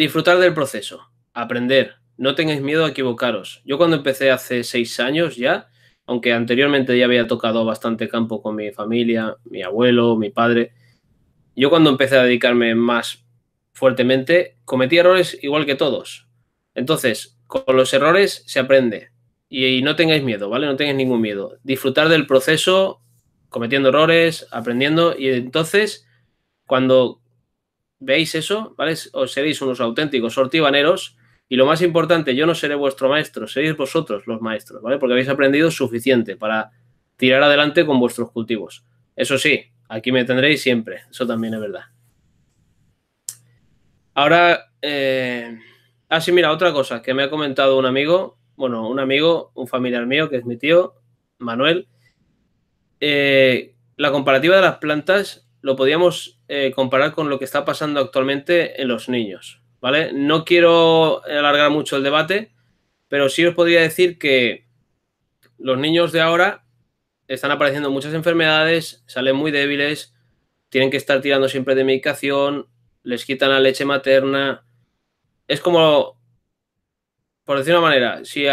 Disfrutar del proceso, aprender, no tengáis miedo a equivocaros. Yo cuando empecé hace seis años ya, aunque anteriormente ya había tocado bastante campo con mi familia, mi abuelo, mi padre, yo cuando empecé a dedicarme más fuertemente, cometí errores igual que todos. Entonces, con los errores se aprende. Y, y no tengáis miedo, ¿vale? No tengáis ningún miedo. Disfrutar del proceso, cometiendo errores, aprendiendo. Y entonces, cuando veis eso, ¿vale? Os seréis unos auténticos sortibaneros y lo más importante, yo no seré vuestro maestro, seréis vosotros los maestros, ¿vale? Porque habéis aprendido suficiente para tirar adelante con vuestros cultivos. Eso sí, aquí me tendréis siempre, eso también es verdad. Ahora, eh, así ah, mira, otra cosa que me ha comentado un amigo, bueno, un amigo, un familiar mío, que es mi tío, Manuel. Eh, la comparativa de las plantas lo podríamos eh, comparar con lo que está pasando actualmente en los niños, ¿vale? No quiero alargar mucho el debate, pero sí os podría decir que los niños de ahora están apareciendo muchas enfermedades, salen muy débiles, tienen que estar tirando siempre de medicación, les quitan la leche materna. Es como, por decir una manera, si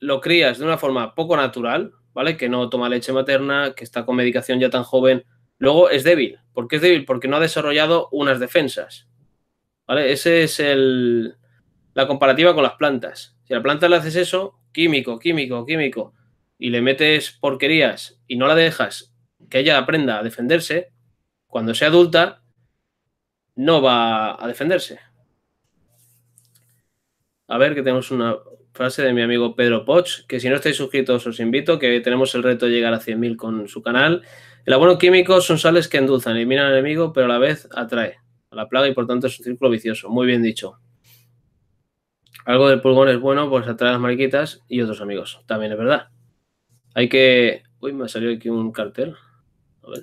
lo crías de una forma poco natural, ¿vale? Que no toma leche materna, que está con medicación ya tan joven, Luego es débil. ¿Por qué es débil? Porque no ha desarrollado unas defensas. ¿Vale? Ese es el, la comparativa con las plantas. Si a la planta le haces eso, químico, químico, químico, y le metes porquerías y no la dejas que ella aprenda a defenderse, cuando sea adulta, no va a defenderse. A ver, que tenemos una frase de mi amigo Pedro Poch, que si no estáis suscritos os invito, que tenemos el reto de llegar a 100.000 con su canal. El abono químico son sales que endulzan, eliminan al enemigo, pero a la vez atrae a la plaga y por tanto es un círculo vicioso. Muy bien dicho. Algo del pulgón es bueno, pues atrae a las mariquitas y otros amigos. También es verdad. Hay que. Uy, me salió aquí un cartel. A ver.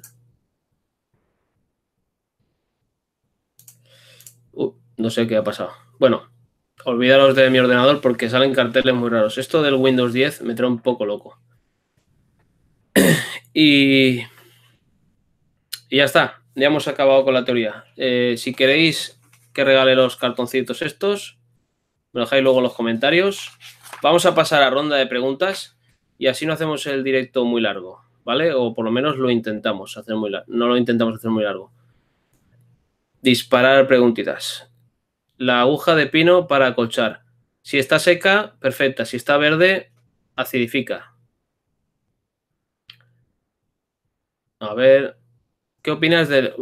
Uh, no sé qué ha pasado. Bueno, olvidaros de mi ordenador porque salen carteles muy raros. Esto del Windows 10 me trae un poco loco. y y ya está, ya hemos acabado con la teoría. Eh, si queréis que regale los cartoncitos estos, me dejáis luego en los comentarios. Vamos a pasar a ronda de preguntas y así no hacemos el directo muy largo, ¿vale? O por lo menos lo intentamos hacer muy largo. No lo intentamos hacer muy largo. Disparar preguntitas. La aguja de pino para acolchar. Si está seca, perfecta. Si está verde, acidifica. A ver, ¿Qué opinas del...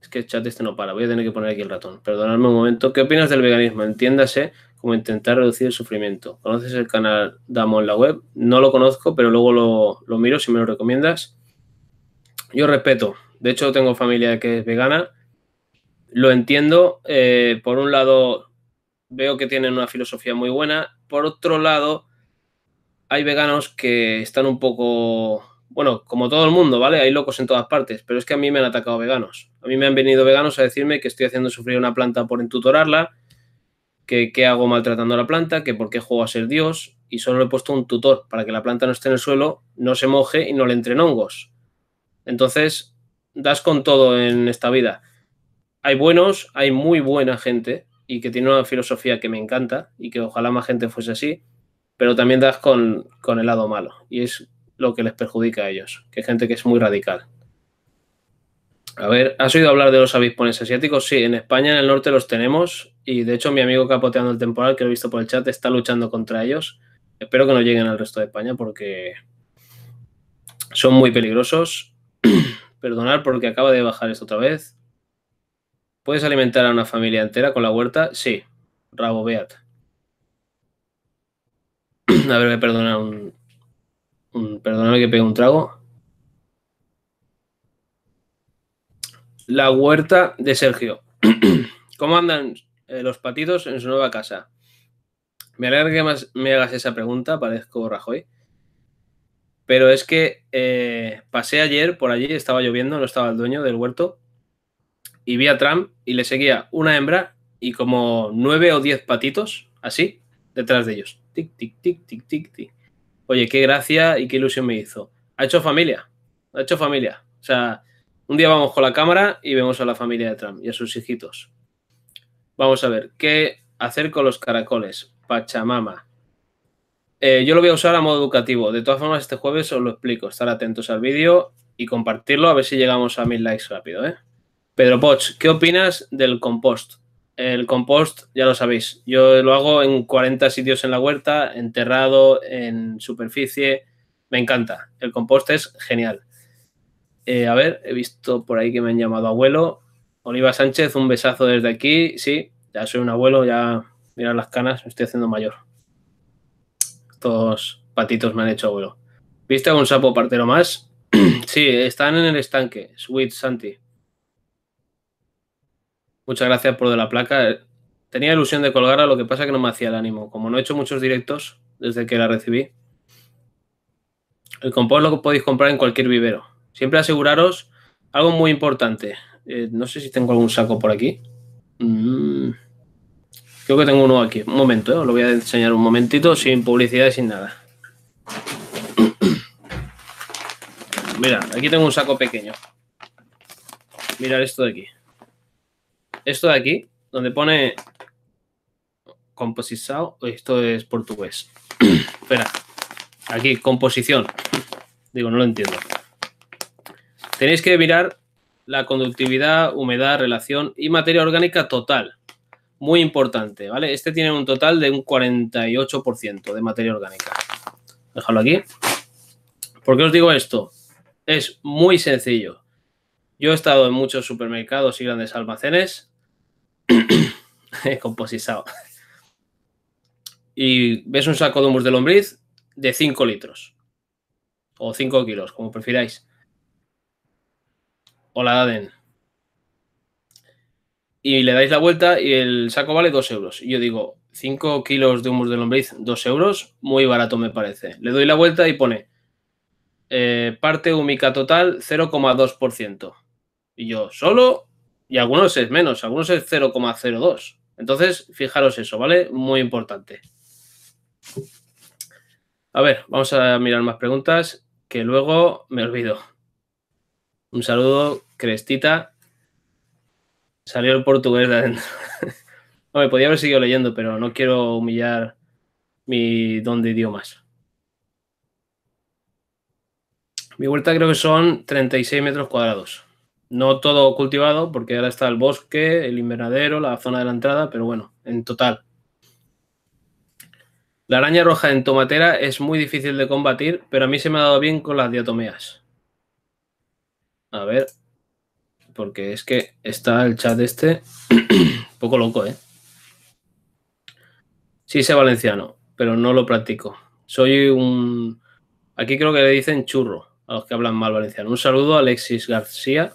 Es que el chat este no para, voy a tener que poner aquí el ratón. Perdonadme un momento. ¿Qué opinas del veganismo? Entiéndase como intentar reducir el sufrimiento. ¿Conoces el canal Damo en la web? No lo conozco, pero luego lo, miro si me lo recomiendas. Yo respeto. De hecho, tengo familia que es vegana. Lo entiendo. Eh, por un lado, veo que tienen una filosofía muy buena. Por otro lado, hay veganos que están un poco bueno, como todo el mundo, ¿vale? Hay locos en todas partes, pero es que a mí me han atacado veganos. A mí me han venido veganos a decirme que estoy haciendo sufrir una planta por entutorarla, que qué hago maltratando a la planta, que por qué juego a ser Dios, y solo le he puesto un tutor para que la planta no esté en el suelo, no se moje y no le entren hongos. Entonces, das con todo en esta vida. Hay buenos, hay muy buena gente y que tiene una filosofía que me encanta y que ojalá más gente fuese así, pero también das con, con el lado malo. Y es lo que les perjudica a ellos, que gente que es muy radical. A ver, ¿has oído hablar de los avispones asiáticos? Sí, en España, en el norte los tenemos y de hecho mi amigo capoteando el temporal, que lo he visto por el chat, está luchando contra ellos. Espero que no lleguen al resto de España porque son muy peligrosos. Perdonar porque acaba de bajar esto otra vez. ¿Puedes alimentar a una familia entera con la huerta? Sí, Rabo Beat. A ver, me perdona un, Perdóname que pegue un trago. La huerta de Sergio. ¿Cómo andan eh, los patitos en su nueva casa? Me alegra que me hagas esa pregunta, parezco Rajoy. Pero es que eh, pasé ayer por allí, estaba lloviendo, no estaba el dueño del huerto, y vi a Trump y le seguía una hembra y como nueve o diez patitos, así, detrás de ellos. Tic, tic, tic, tic, tic, tic oye, qué gracia y qué ilusión me hizo. Ha hecho familia, ha hecho familia. O sea, un día vamos con la cámara y vemos a la familia de Trump y a sus hijitos. Vamos a ver, ¿qué hacer con los caracoles? Pachamama. Eh, yo lo voy a usar a modo educativo. De todas formas, este jueves os lo explico. Estar atentos al vídeo y compartirlo a ver si llegamos a mil likes rápido. ¿eh? Pedro Poch, ¿qué opinas del compost? El compost, ya lo sabéis, yo lo hago en 40 sitios en la huerta, enterrado, en superficie, me encanta. El compost es genial. Eh, a ver, he visto por ahí que me han llamado abuelo. Oliva Sánchez, un besazo desde aquí. Sí, ya soy un abuelo, ya mirad las canas, me estoy haciendo mayor. Estos patitos me han hecho abuelo. ¿Viste algún sapo partero más? sí, están en el estanque. Sweet Santi. Muchas gracias por de la placa. Eh, tenía ilusión de colgarla, lo que pasa que no me hacía el ánimo. Como no he hecho muchos directos desde que la recibí, el compost lo podéis comprar en cualquier vivero. Siempre aseguraros algo muy importante. Eh, no sé si tengo algún saco por aquí. Mm, creo que tengo uno aquí. Un momento, eh, os lo voy a enseñar un momentito sin publicidad y sin nada. Mira, aquí tengo un saco pequeño. Mirad esto de aquí esto de aquí, donde pone composición, esto es portugués. Espera, aquí, composición. Digo, no lo entiendo. Tenéis que mirar la conductividad, humedad, relación y materia orgánica total. Muy importante, ¿vale? Este tiene un total de un 48% de materia orgánica. Déjalo aquí. ¿Por qué os digo esto? Es muy sencillo. Yo he estado en muchos supermercados y grandes almacenes composizado. Y ves un saco de humus de lombriz de 5 litros. O 5 kilos, como prefiráis. O la Y le dais la vuelta y el saco vale 2 euros. Y yo digo, 5 kilos de humus de lombriz, 2 euros, muy barato me parece. Le doy la vuelta y pone eh, parte humica total 0,2%. Y yo, ¿solo y algunos es menos, algunos es 0,02. Entonces, fijaros eso, ¿vale? Muy importante. A ver, vamos a mirar más preguntas que luego me olvido. Un saludo, Crestita. Salió el portugués de adentro. no, me podía haber seguido leyendo, pero no quiero humillar mi don de idiomas. Mi vuelta creo que son 36 metros cuadrados. No todo cultivado, porque ahora está el bosque, el invernadero, la zona de la entrada, pero bueno, en total. La araña roja en tomatera es muy difícil de combatir, pero a mí se me ha dado bien con las diatomeas. A ver, porque es que está el chat este un poco loco, ¿eh? Sí sé valenciano, pero no lo practico. Soy un... Aquí creo que le dicen churro a los que hablan mal valenciano. Un saludo a Alexis García,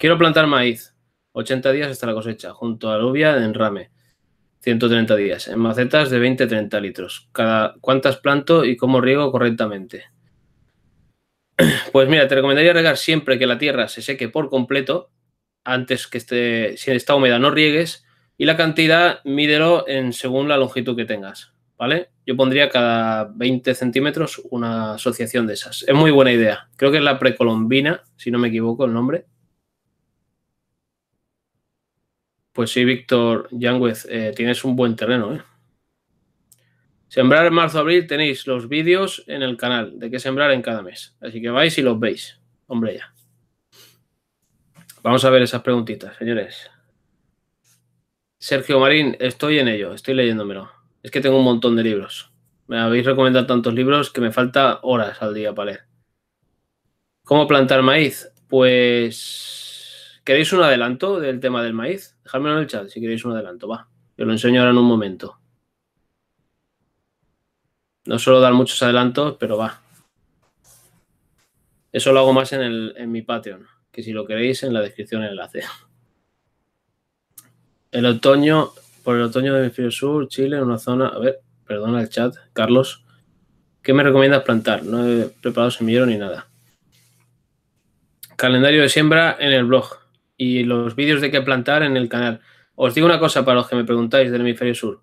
Quiero plantar maíz. 80 días hasta la cosecha, junto a alubia de enrame. 130 días. En macetas de 20-30 litros. Cada, ¿Cuántas planto y cómo riego correctamente? Pues mira, te recomendaría regar siempre que la tierra se seque por completo, antes que esté, si está húmeda no riegues, y la cantidad mídelo en, según la longitud que tengas, ¿vale? Yo pondría cada 20 centímetros una asociación de esas. Es muy buena idea. Creo que es la precolombina, si no me equivoco el nombre. Pues sí, Víctor Yanguez, eh, tienes un buen terreno. Eh. Sembrar en marzo-abril tenéis los vídeos en el canal de qué sembrar en cada mes. Así que vais y los veis. Hombre, ya. Vamos a ver esas preguntitas, señores. Sergio Marín, estoy en ello, estoy leyéndomelo. Es que tengo un montón de libros. Me habéis recomendado tantos libros que me falta horas al día para leer. ¿Cómo plantar maíz? Pues ¿Queréis un adelanto del tema del maíz? Dejadmelo en el chat si queréis un adelanto, va. Yo lo enseño ahora en un momento. No suelo dar muchos adelantos, pero va. Eso lo hago más en, el, en mi Patreon, que si lo queréis en la descripción enlace. El otoño, por el otoño del hemisferio sur, Chile, una zona... A ver, perdona el chat, Carlos. ¿Qué me recomiendas plantar? No he preparado semillero ni nada. Calendario de siembra en el blog y los vídeos de qué plantar en el canal. Os digo una cosa para los que me preguntáis del hemisferio sur.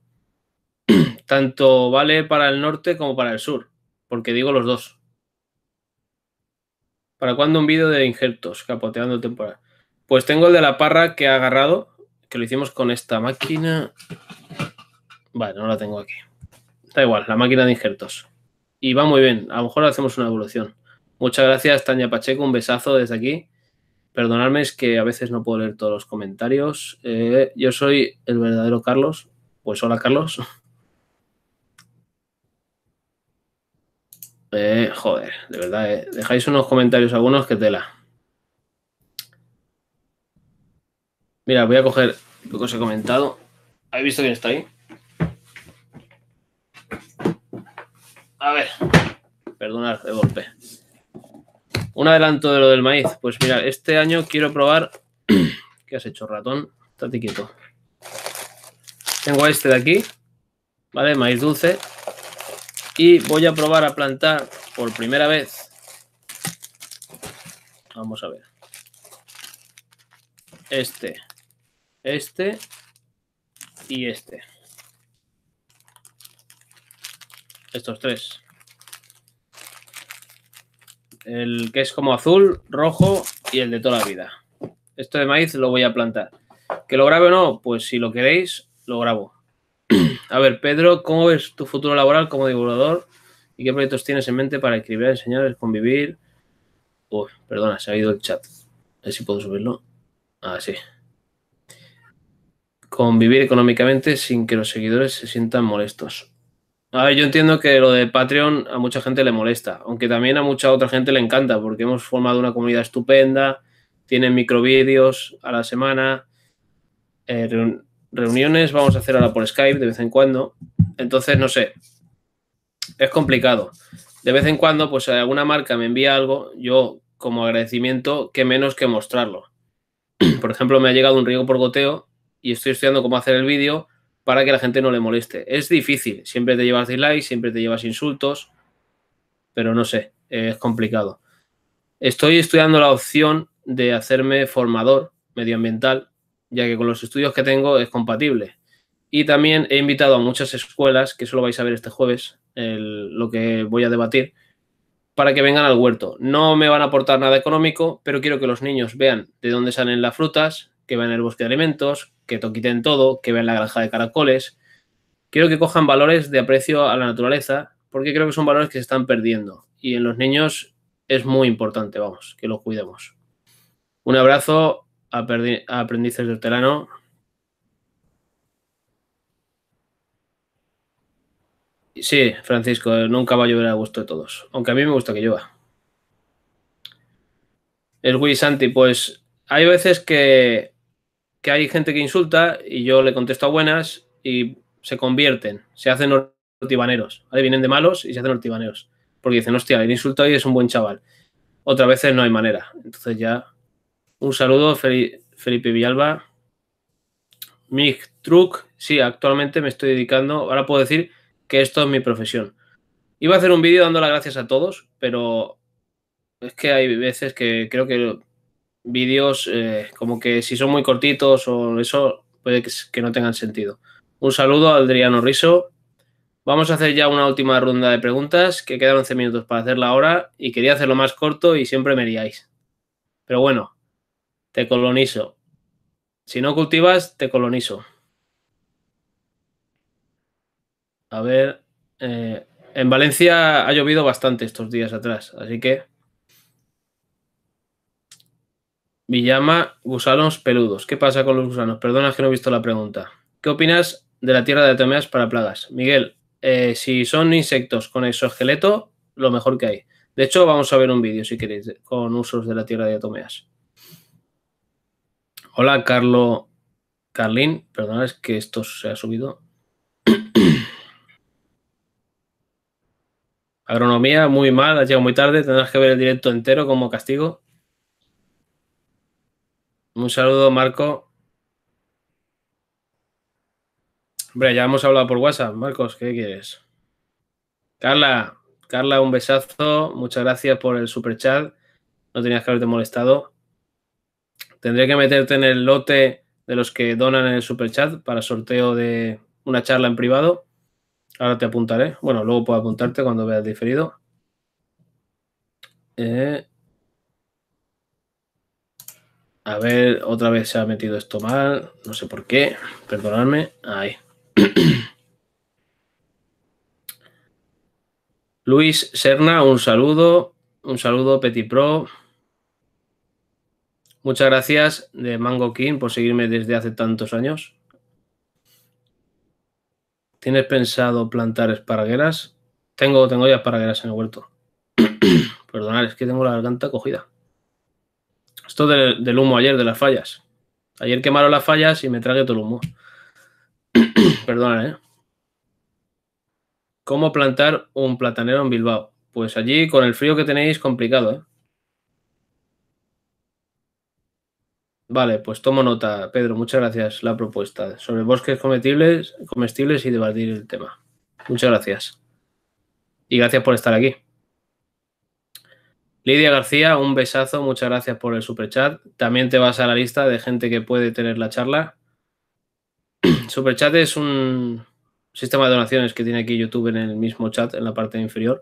Tanto vale para el norte como para el sur, porque digo los dos. ¿Para cuándo un vídeo de injertos, capoteando temporal? Pues tengo el de la parra que ha agarrado, que lo hicimos con esta máquina. Vale, no la tengo aquí. Da igual, la máquina de injertos. Y va muy bien, a lo mejor hacemos una evolución. Muchas gracias, Tania Pacheco, un besazo desde aquí. Perdonadme, es que a veces no puedo leer todos los comentarios. Eh, yo soy el verdadero Carlos. Pues hola, Carlos. Eh, joder, de verdad, eh. dejáis unos comentarios algunos que tela. Mira, voy a coger lo que os he comentado. ¿Habéis visto quién está ahí? A ver, perdonad de golpe. Un adelanto de lo del maíz. Pues mira, este año quiero probar. ¿Qué has hecho, ratón? Estate quieto. Tengo este de aquí, ¿vale? Maíz dulce. Y voy a probar a plantar por primera vez. Vamos a ver. Este, este y este. Estos tres. El que es como azul, rojo y el de toda la vida. Esto de maíz lo voy a plantar. ¿Que lo grabe o no? Pues si lo queréis, lo grabo. A ver, Pedro, ¿cómo ves tu futuro laboral como divulgador? ¿Y qué proyectos tienes en mente para escribir, enseñar, convivir? Uy, perdona, se ha ido el chat. A ver si puedo subirlo. Ah, sí. Convivir económicamente sin que los seguidores se sientan molestos. A ver, yo entiendo que lo de Patreon a mucha gente le molesta, aunque también a mucha otra gente le encanta, porque hemos formado una comunidad estupenda, tienen microvídeos a la semana, eh, reuniones vamos a hacer ahora por Skype de vez en cuando. Entonces, no sé, es complicado. De vez en cuando, pues alguna marca me envía algo, yo como agradecimiento, que menos que mostrarlo. por ejemplo, me ha llegado un riego por goteo y estoy estudiando cómo hacer el vídeo para que la gente no le moleste. Es difícil, siempre te llevas dislikes, siempre te llevas insultos, pero no sé, es complicado. Estoy estudiando la opción de hacerme formador medioambiental, ya que con los estudios que tengo es compatible. Y también he invitado a muchas escuelas, que solo vais a ver este jueves, lo que voy a debatir, para que vengan al huerto. No me van a aportar nada económico, pero quiero que los niños vean de dónde salen las frutas, que vean el bosque de alimentos, que toquiten todo, que vean la granja de caracoles. Quiero que cojan valores de aprecio a la naturaleza, porque creo que son valores que se están perdiendo. Y en los niños es muy importante, vamos, que los cuidemos. Un abrazo a, aprendices de hortelano. Sí, Francisco, nunca va a llover a gusto de todos, aunque a mí me gusta que llueva. El Willy pues hay veces que hay gente que insulta y yo le contesto a buenas y se convierten, se hacen ortibaneros Ahí Vienen de malos y se hacen ortibaneros Porque dicen, hostia, el insulto y es un buen chaval. Otras veces no hay manera. Entonces ya, un saludo, Felipe Villalba. Mig Truc, sí, actualmente me estoy dedicando, ahora puedo decir que esto es mi profesión. Iba a hacer un vídeo dando las gracias a todos, pero es que hay veces que creo que vídeos eh, como que si son muy cortitos o eso, puede que, no tengan sentido. Un saludo a Adriano Riso. Vamos a hacer ya una última ronda de preguntas, que quedan 11 minutos para hacerla ahora y quería hacerlo más corto y siempre me iríais. Pero bueno, te colonizo. Si no cultivas, te colonizo. A ver, eh, en Valencia ha llovido bastante estos días atrás, así que Villama, gusanos peludos. ¿Qué pasa con los gusanos? Perdona que no he visto la pregunta. ¿Qué opinas de la tierra de atomeas para plagas? Miguel, eh, si son insectos con exoesqueleto, lo mejor que hay. De hecho, vamos a ver un vídeo, si queréis, con usos de la tierra de Atomeas. Hola, Carlo. Carlín, perdona, es que esto se ha subido. Agronomía, muy mal, ha llegado muy tarde, tendrás que ver el directo entero como castigo. Un saludo, Marco. Hombre, ya hemos hablado por WhatsApp, Marcos, ¿qué quieres? Carla, Carla, un besazo. Muchas gracias por el super chat. No tenías que haberte molestado. Tendré que meterte en el lote de los que donan en el super chat para sorteo de una charla en privado. Ahora te apuntaré. Bueno, luego puedo apuntarte cuando veas diferido. Eh, a ver, otra vez se ha metido esto mal. No sé por qué. Perdonadme. Ahí. Luis Serna, un saludo. Un saludo, Petit Pro. Muchas gracias de Mango King por seguirme desde hace tantos años. ¿Tienes pensado plantar esparagueras? Tengo, tengo ya esparagueras en el huerto. Perdonad, es que tengo la garganta cogida. Esto del humo ayer, de las fallas. Ayer quemaron las fallas y me tragué todo el humo. Perdona, ¿eh? ¿Cómo plantar un platanero en Bilbao? Pues allí, con el frío que tenéis, complicado, ¿eh? Vale, pues tomo nota, Pedro. Muchas gracias la propuesta sobre bosques comestibles, comestibles y debatir el tema. Muchas gracias. Y gracias por estar aquí. Lidia García, un besazo, muchas gracias por el superchat. También te vas a la lista de gente que puede tener la charla. Superchat es un sistema de donaciones que tiene aquí YouTube en el mismo chat, en la parte inferior.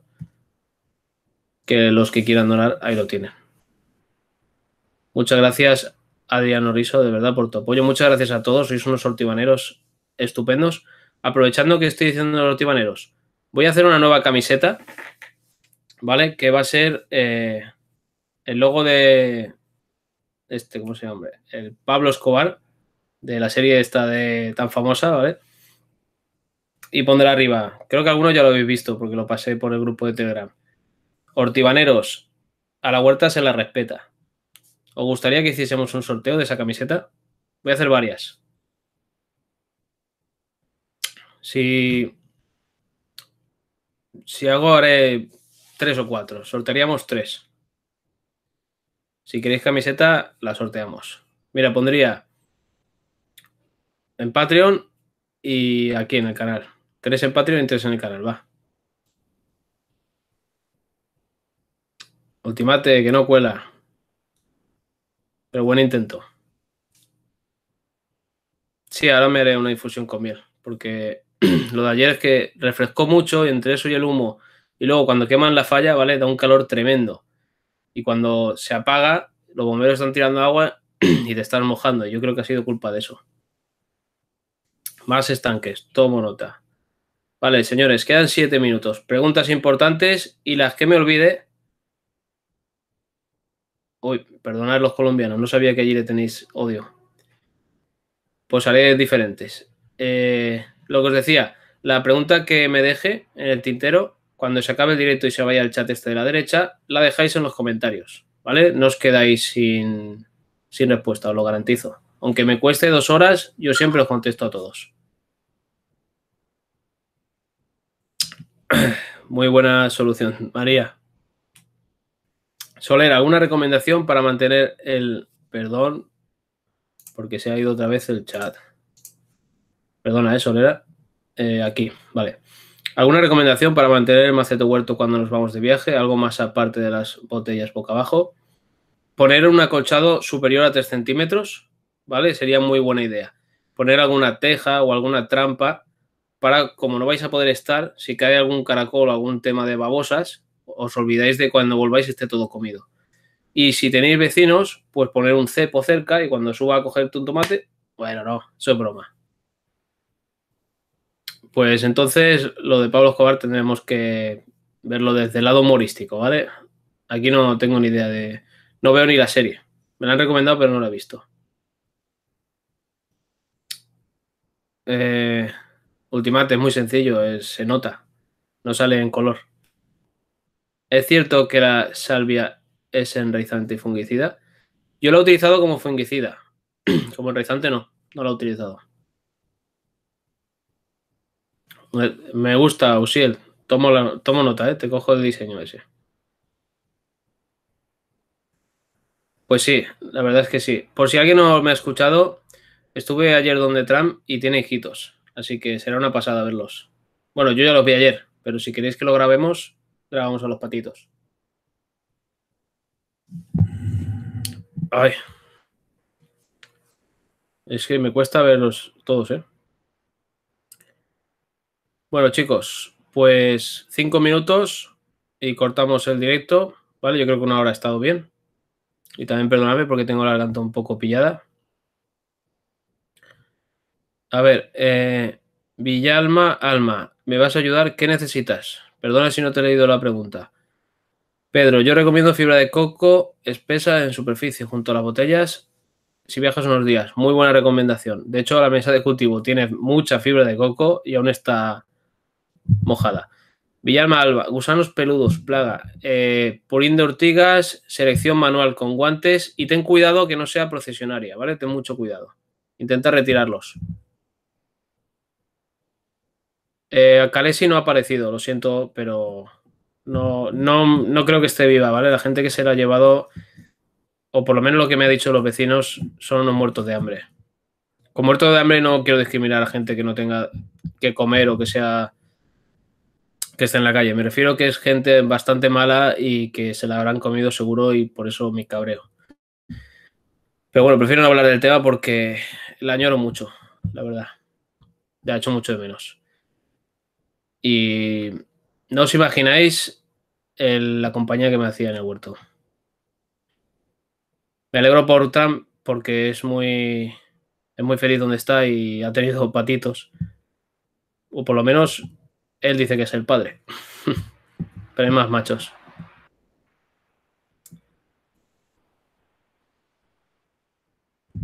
Que los que quieran donar, ahí lo tienen. Muchas gracias, Adriano Riso, de verdad, por tu apoyo. Muchas gracias a todos, sois unos ortibaneros estupendos. Aprovechando que estoy diciendo los ortibaneros, voy a hacer una nueva camiseta ¿vale? Que va a ser eh, el logo de, este, ¿cómo se llama? El Pablo Escobar, de la serie esta de tan famosa, ¿vale? Y pondré arriba, creo que algunos ya lo habéis visto porque lo pasé por el grupo de Telegram. Hortibaneros, a la huerta se la respeta. ¿Os gustaría que hiciésemos un sorteo de esa camiseta? Voy a hacer varias. Si, si hago, Tres o cuatro. Sortearíamos tres. Si queréis camiseta, la sorteamos. Mira, pondría en Patreon y aquí en el canal. Tres en Patreon y tres en el canal, va. Ultimate, que no cuela. Pero buen intento. Sí, ahora me haré una difusión con Porque lo de ayer es que refrescó mucho y entre eso y el humo y luego cuando queman la falla, ¿vale? Da un calor tremendo. Y cuando se apaga, los bomberos están tirando agua y te están mojando. Yo creo que ha sido culpa de eso. Más estanques, tomo nota. Vale, señores, quedan siete minutos. Preguntas importantes y las que me olvide. Uy, perdonad los colombianos, no sabía que allí le tenéis odio. Pues haré diferentes. Eh, lo que os decía, la pregunta que me deje en el tintero, cuando se acabe el directo y se vaya al chat este de la derecha, la dejáis en los comentarios, ¿vale? No os quedáis sin, respuesta, os lo garantizo. Aunque me cueste dos horas, yo siempre os contesto a todos. Muy buena solución, María. Solera, ¿alguna recomendación para mantener el... Perdón, porque se ha ido otra vez el chat. Perdona, ¿eh, Solera? Eh, aquí, vale. ¿Alguna recomendación para mantener el maceto huerto cuando nos vamos de viaje? ¿Algo más aparte de las botellas boca abajo? Poner un acolchado superior a 3 centímetros, ¿vale? Sería muy buena idea. Poner alguna teja o alguna trampa para, como no vais a poder estar, si cae algún caracol o algún tema de babosas, os olvidáis de cuando volváis esté todo comido. Y si tenéis vecinos, pues poner un cepo cerca y cuando suba a cogerte un tomate, bueno, no, eso es broma. Pues entonces lo de Pablo Escobar tendremos que verlo desde el lado humorístico, ¿vale? Aquí no tengo ni idea de... No veo ni la serie. Me la han recomendado, pero no la he visto. Eh, Ultimate es muy sencillo, se nota. No sale en color. Es cierto que la salvia es enraizante y fungicida. Yo la he utilizado como fungicida. Como enraizante no, no la he utilizado. Me gusta, Usiel. Tomo, nota, eh, te cojo el diseño ese. Pues sí, la verdad es que sí. Por si alguien no me ha escuchado, estuve ayer donde Trump y tiene hijitos. Así que será una pasada verlos. Bueno, yo ya los vi ayer, pero si queréis que lo grabemos, grabamos a los patitos. Ay. Es que me cuesta verlos todos, ¿eh? Bueno, chicos, pues cinco minutos y cortamos el directo, ¿vale? Yo creo que una hora ha estado bien. Y también perdonadme porque tengo la garganta un poco pillada. A ver, eh, Villalma, Alma, ¿me vas a ayudar? ¿Qué necesitas? Perdona si no te he leído la pregunta. Pedro, yo recomiendo fibra de coco espesa en superficie junto a las botellas si viajas unos días. Muy buena recomendación. De hecho, la mesa de cultivo tiene mucha fibra de coco y aún está mojada. Villalma Alba, gusanos peludos, plaga. Eh, de ortigas, selección manual con guantes y ten cuidado que no sea procesionaria, ¿vale? Ten mucho cuidado. Intenta retirarlos. Eh, Calesi no ha aparecido, lo siento, pero no, no, no creo que esté viva, ¿vale? La gente que se la ha llevado, o por lo menos lo que me han dicho los vecinos, son unos muertos de hambre. Con muertos de hambre no quiero discriminar a gente que no tenga que comer o que sea que está en la calle. Me refiero que es gente bastante mala y que se la habrán comido seguro y por eso mi cabreo. Pero bueno, prefiero no hablar del tema porque la añoro mucho, la verdad. La hecho mucho de menos. Y no os imagináis la compañía que me hacía en el huerto. Me alegro por Trump porque es muy, es muy feliz donde está y ha tenido patitos. O por lo menos él dice que es el padre. Pero hay más machos.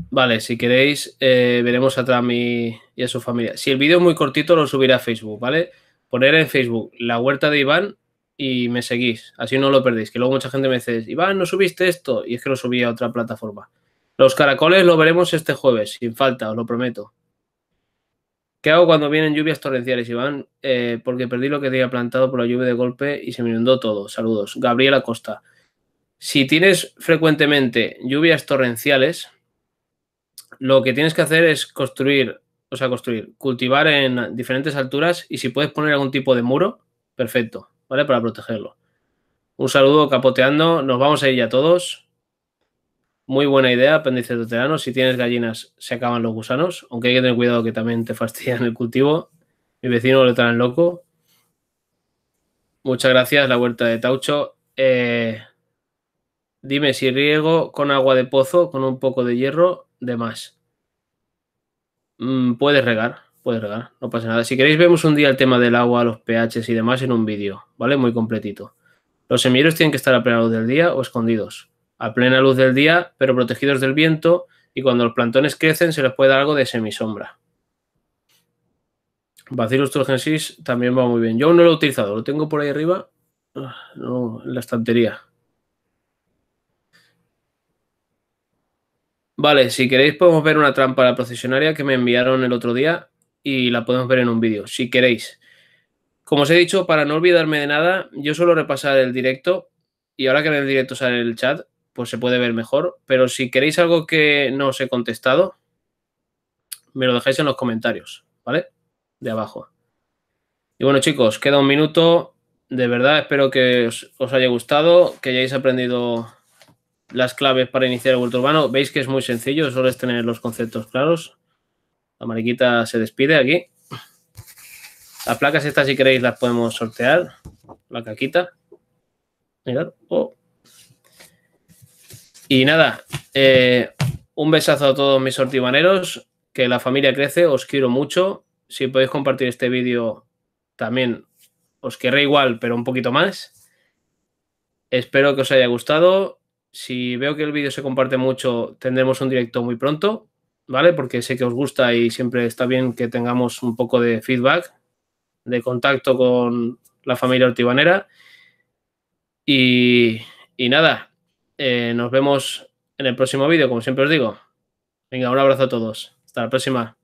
Vale, si queréis, eh, veremos a Trami y a su familia. Si el vídeo es muy cortito, lo subiré a Facebook, ¿vale? Poner en Facebook la huerta de Iván y me seguís. Así no lo perdéis. Que luego mucha gente me dice, Iván, no subiste esto. Y es que lo subí a otra plataforma. Los caracoles lo veremos este jueves, sin falta, os lo prometo. ¿Qué hago cuando vienen lluvias torrenciales, Iván? Eh, porque perdí lo que tenía plantado por la lluvia de golpe y se me inundó todo. Saludos. Gabriel Acosta. Si tienes frecuentemente lluvias torrenciales, lo que tienes que hacer es construir, o sea, construir, cultivar en diferentes alturas y si puedes poner algún tipo de muro, perfecto, ¿vale? Para protegerlo. Un saludo capoteando, nos vamos a ir ya todos. Muy buena idea, apéndice de Si tienes gallinas, se acaban los gusanos, aunque hay que tener cuidado que también te fastidian el cultivo. Mi vecino lo traen loco. Muchas gracias, la vuelta de Taucho. Eh, dime si riego con agua de pozo, con un poco de hierro, de más. Mm, puedes regar, puedes regar, no pasa nada. Si queréis, vemos un día el tema del agua, los pHs y demás en un vídeo, ¿vale? Muy completito. Los semilleros tienen que estar a plena del día o escondidos a plena luz del día, pero protegidos del viento y cuando los plantones crecen se les puede dar algo de semisombra. Bacillus turgensis también va muy bien. Yo no lo he utilizado, lo tengo por ahí arriba, ah, en la estantería. Vale, si queréis podemos ver una trampa la procesionaria que me enviaron el otro día y la podemos ver en un vídeo, si queréis. Como os he dicho, para no olvidarme de nada, yo suelo repasar el directo y ahora que en el directo sale el chat, pues se puede ver mejor. Pero si queréis algo que no os he contestado, me lo dejáis en los comentarios, ¿vale? De abajo. Y bueno, chicos, queda un minuto. De verdad, espero que os, haya gustado, que hayáis aprendido las claves para iniciar el vuelto urbano. Veis que es muy sencillo, solo es tener los conceptos claros. La mariquita se despide aquí. Las placas estas, si queréis, las podemos sortear. La caquita. Mirad. Oh. Y nada, eh, un besazo a todos mis sortibaneros, que la familia crece, os quiero mucho. Si podéis compartir este vídeo, también os querré igual, pero un poquito más. Espero que os haya gustado. Si veo que el vídeo se comparte mucho, tendremos un directo muy pronto, ¿vale? Porque sé que os gusta y siempre está bien que tengamos un poco de feedback, de contacto con la familia ortibanera. y nada, eh, nos vemos en el próximo vídeo, como siempre os digo. Venga, un abrazo a todos. Hasta la próxima.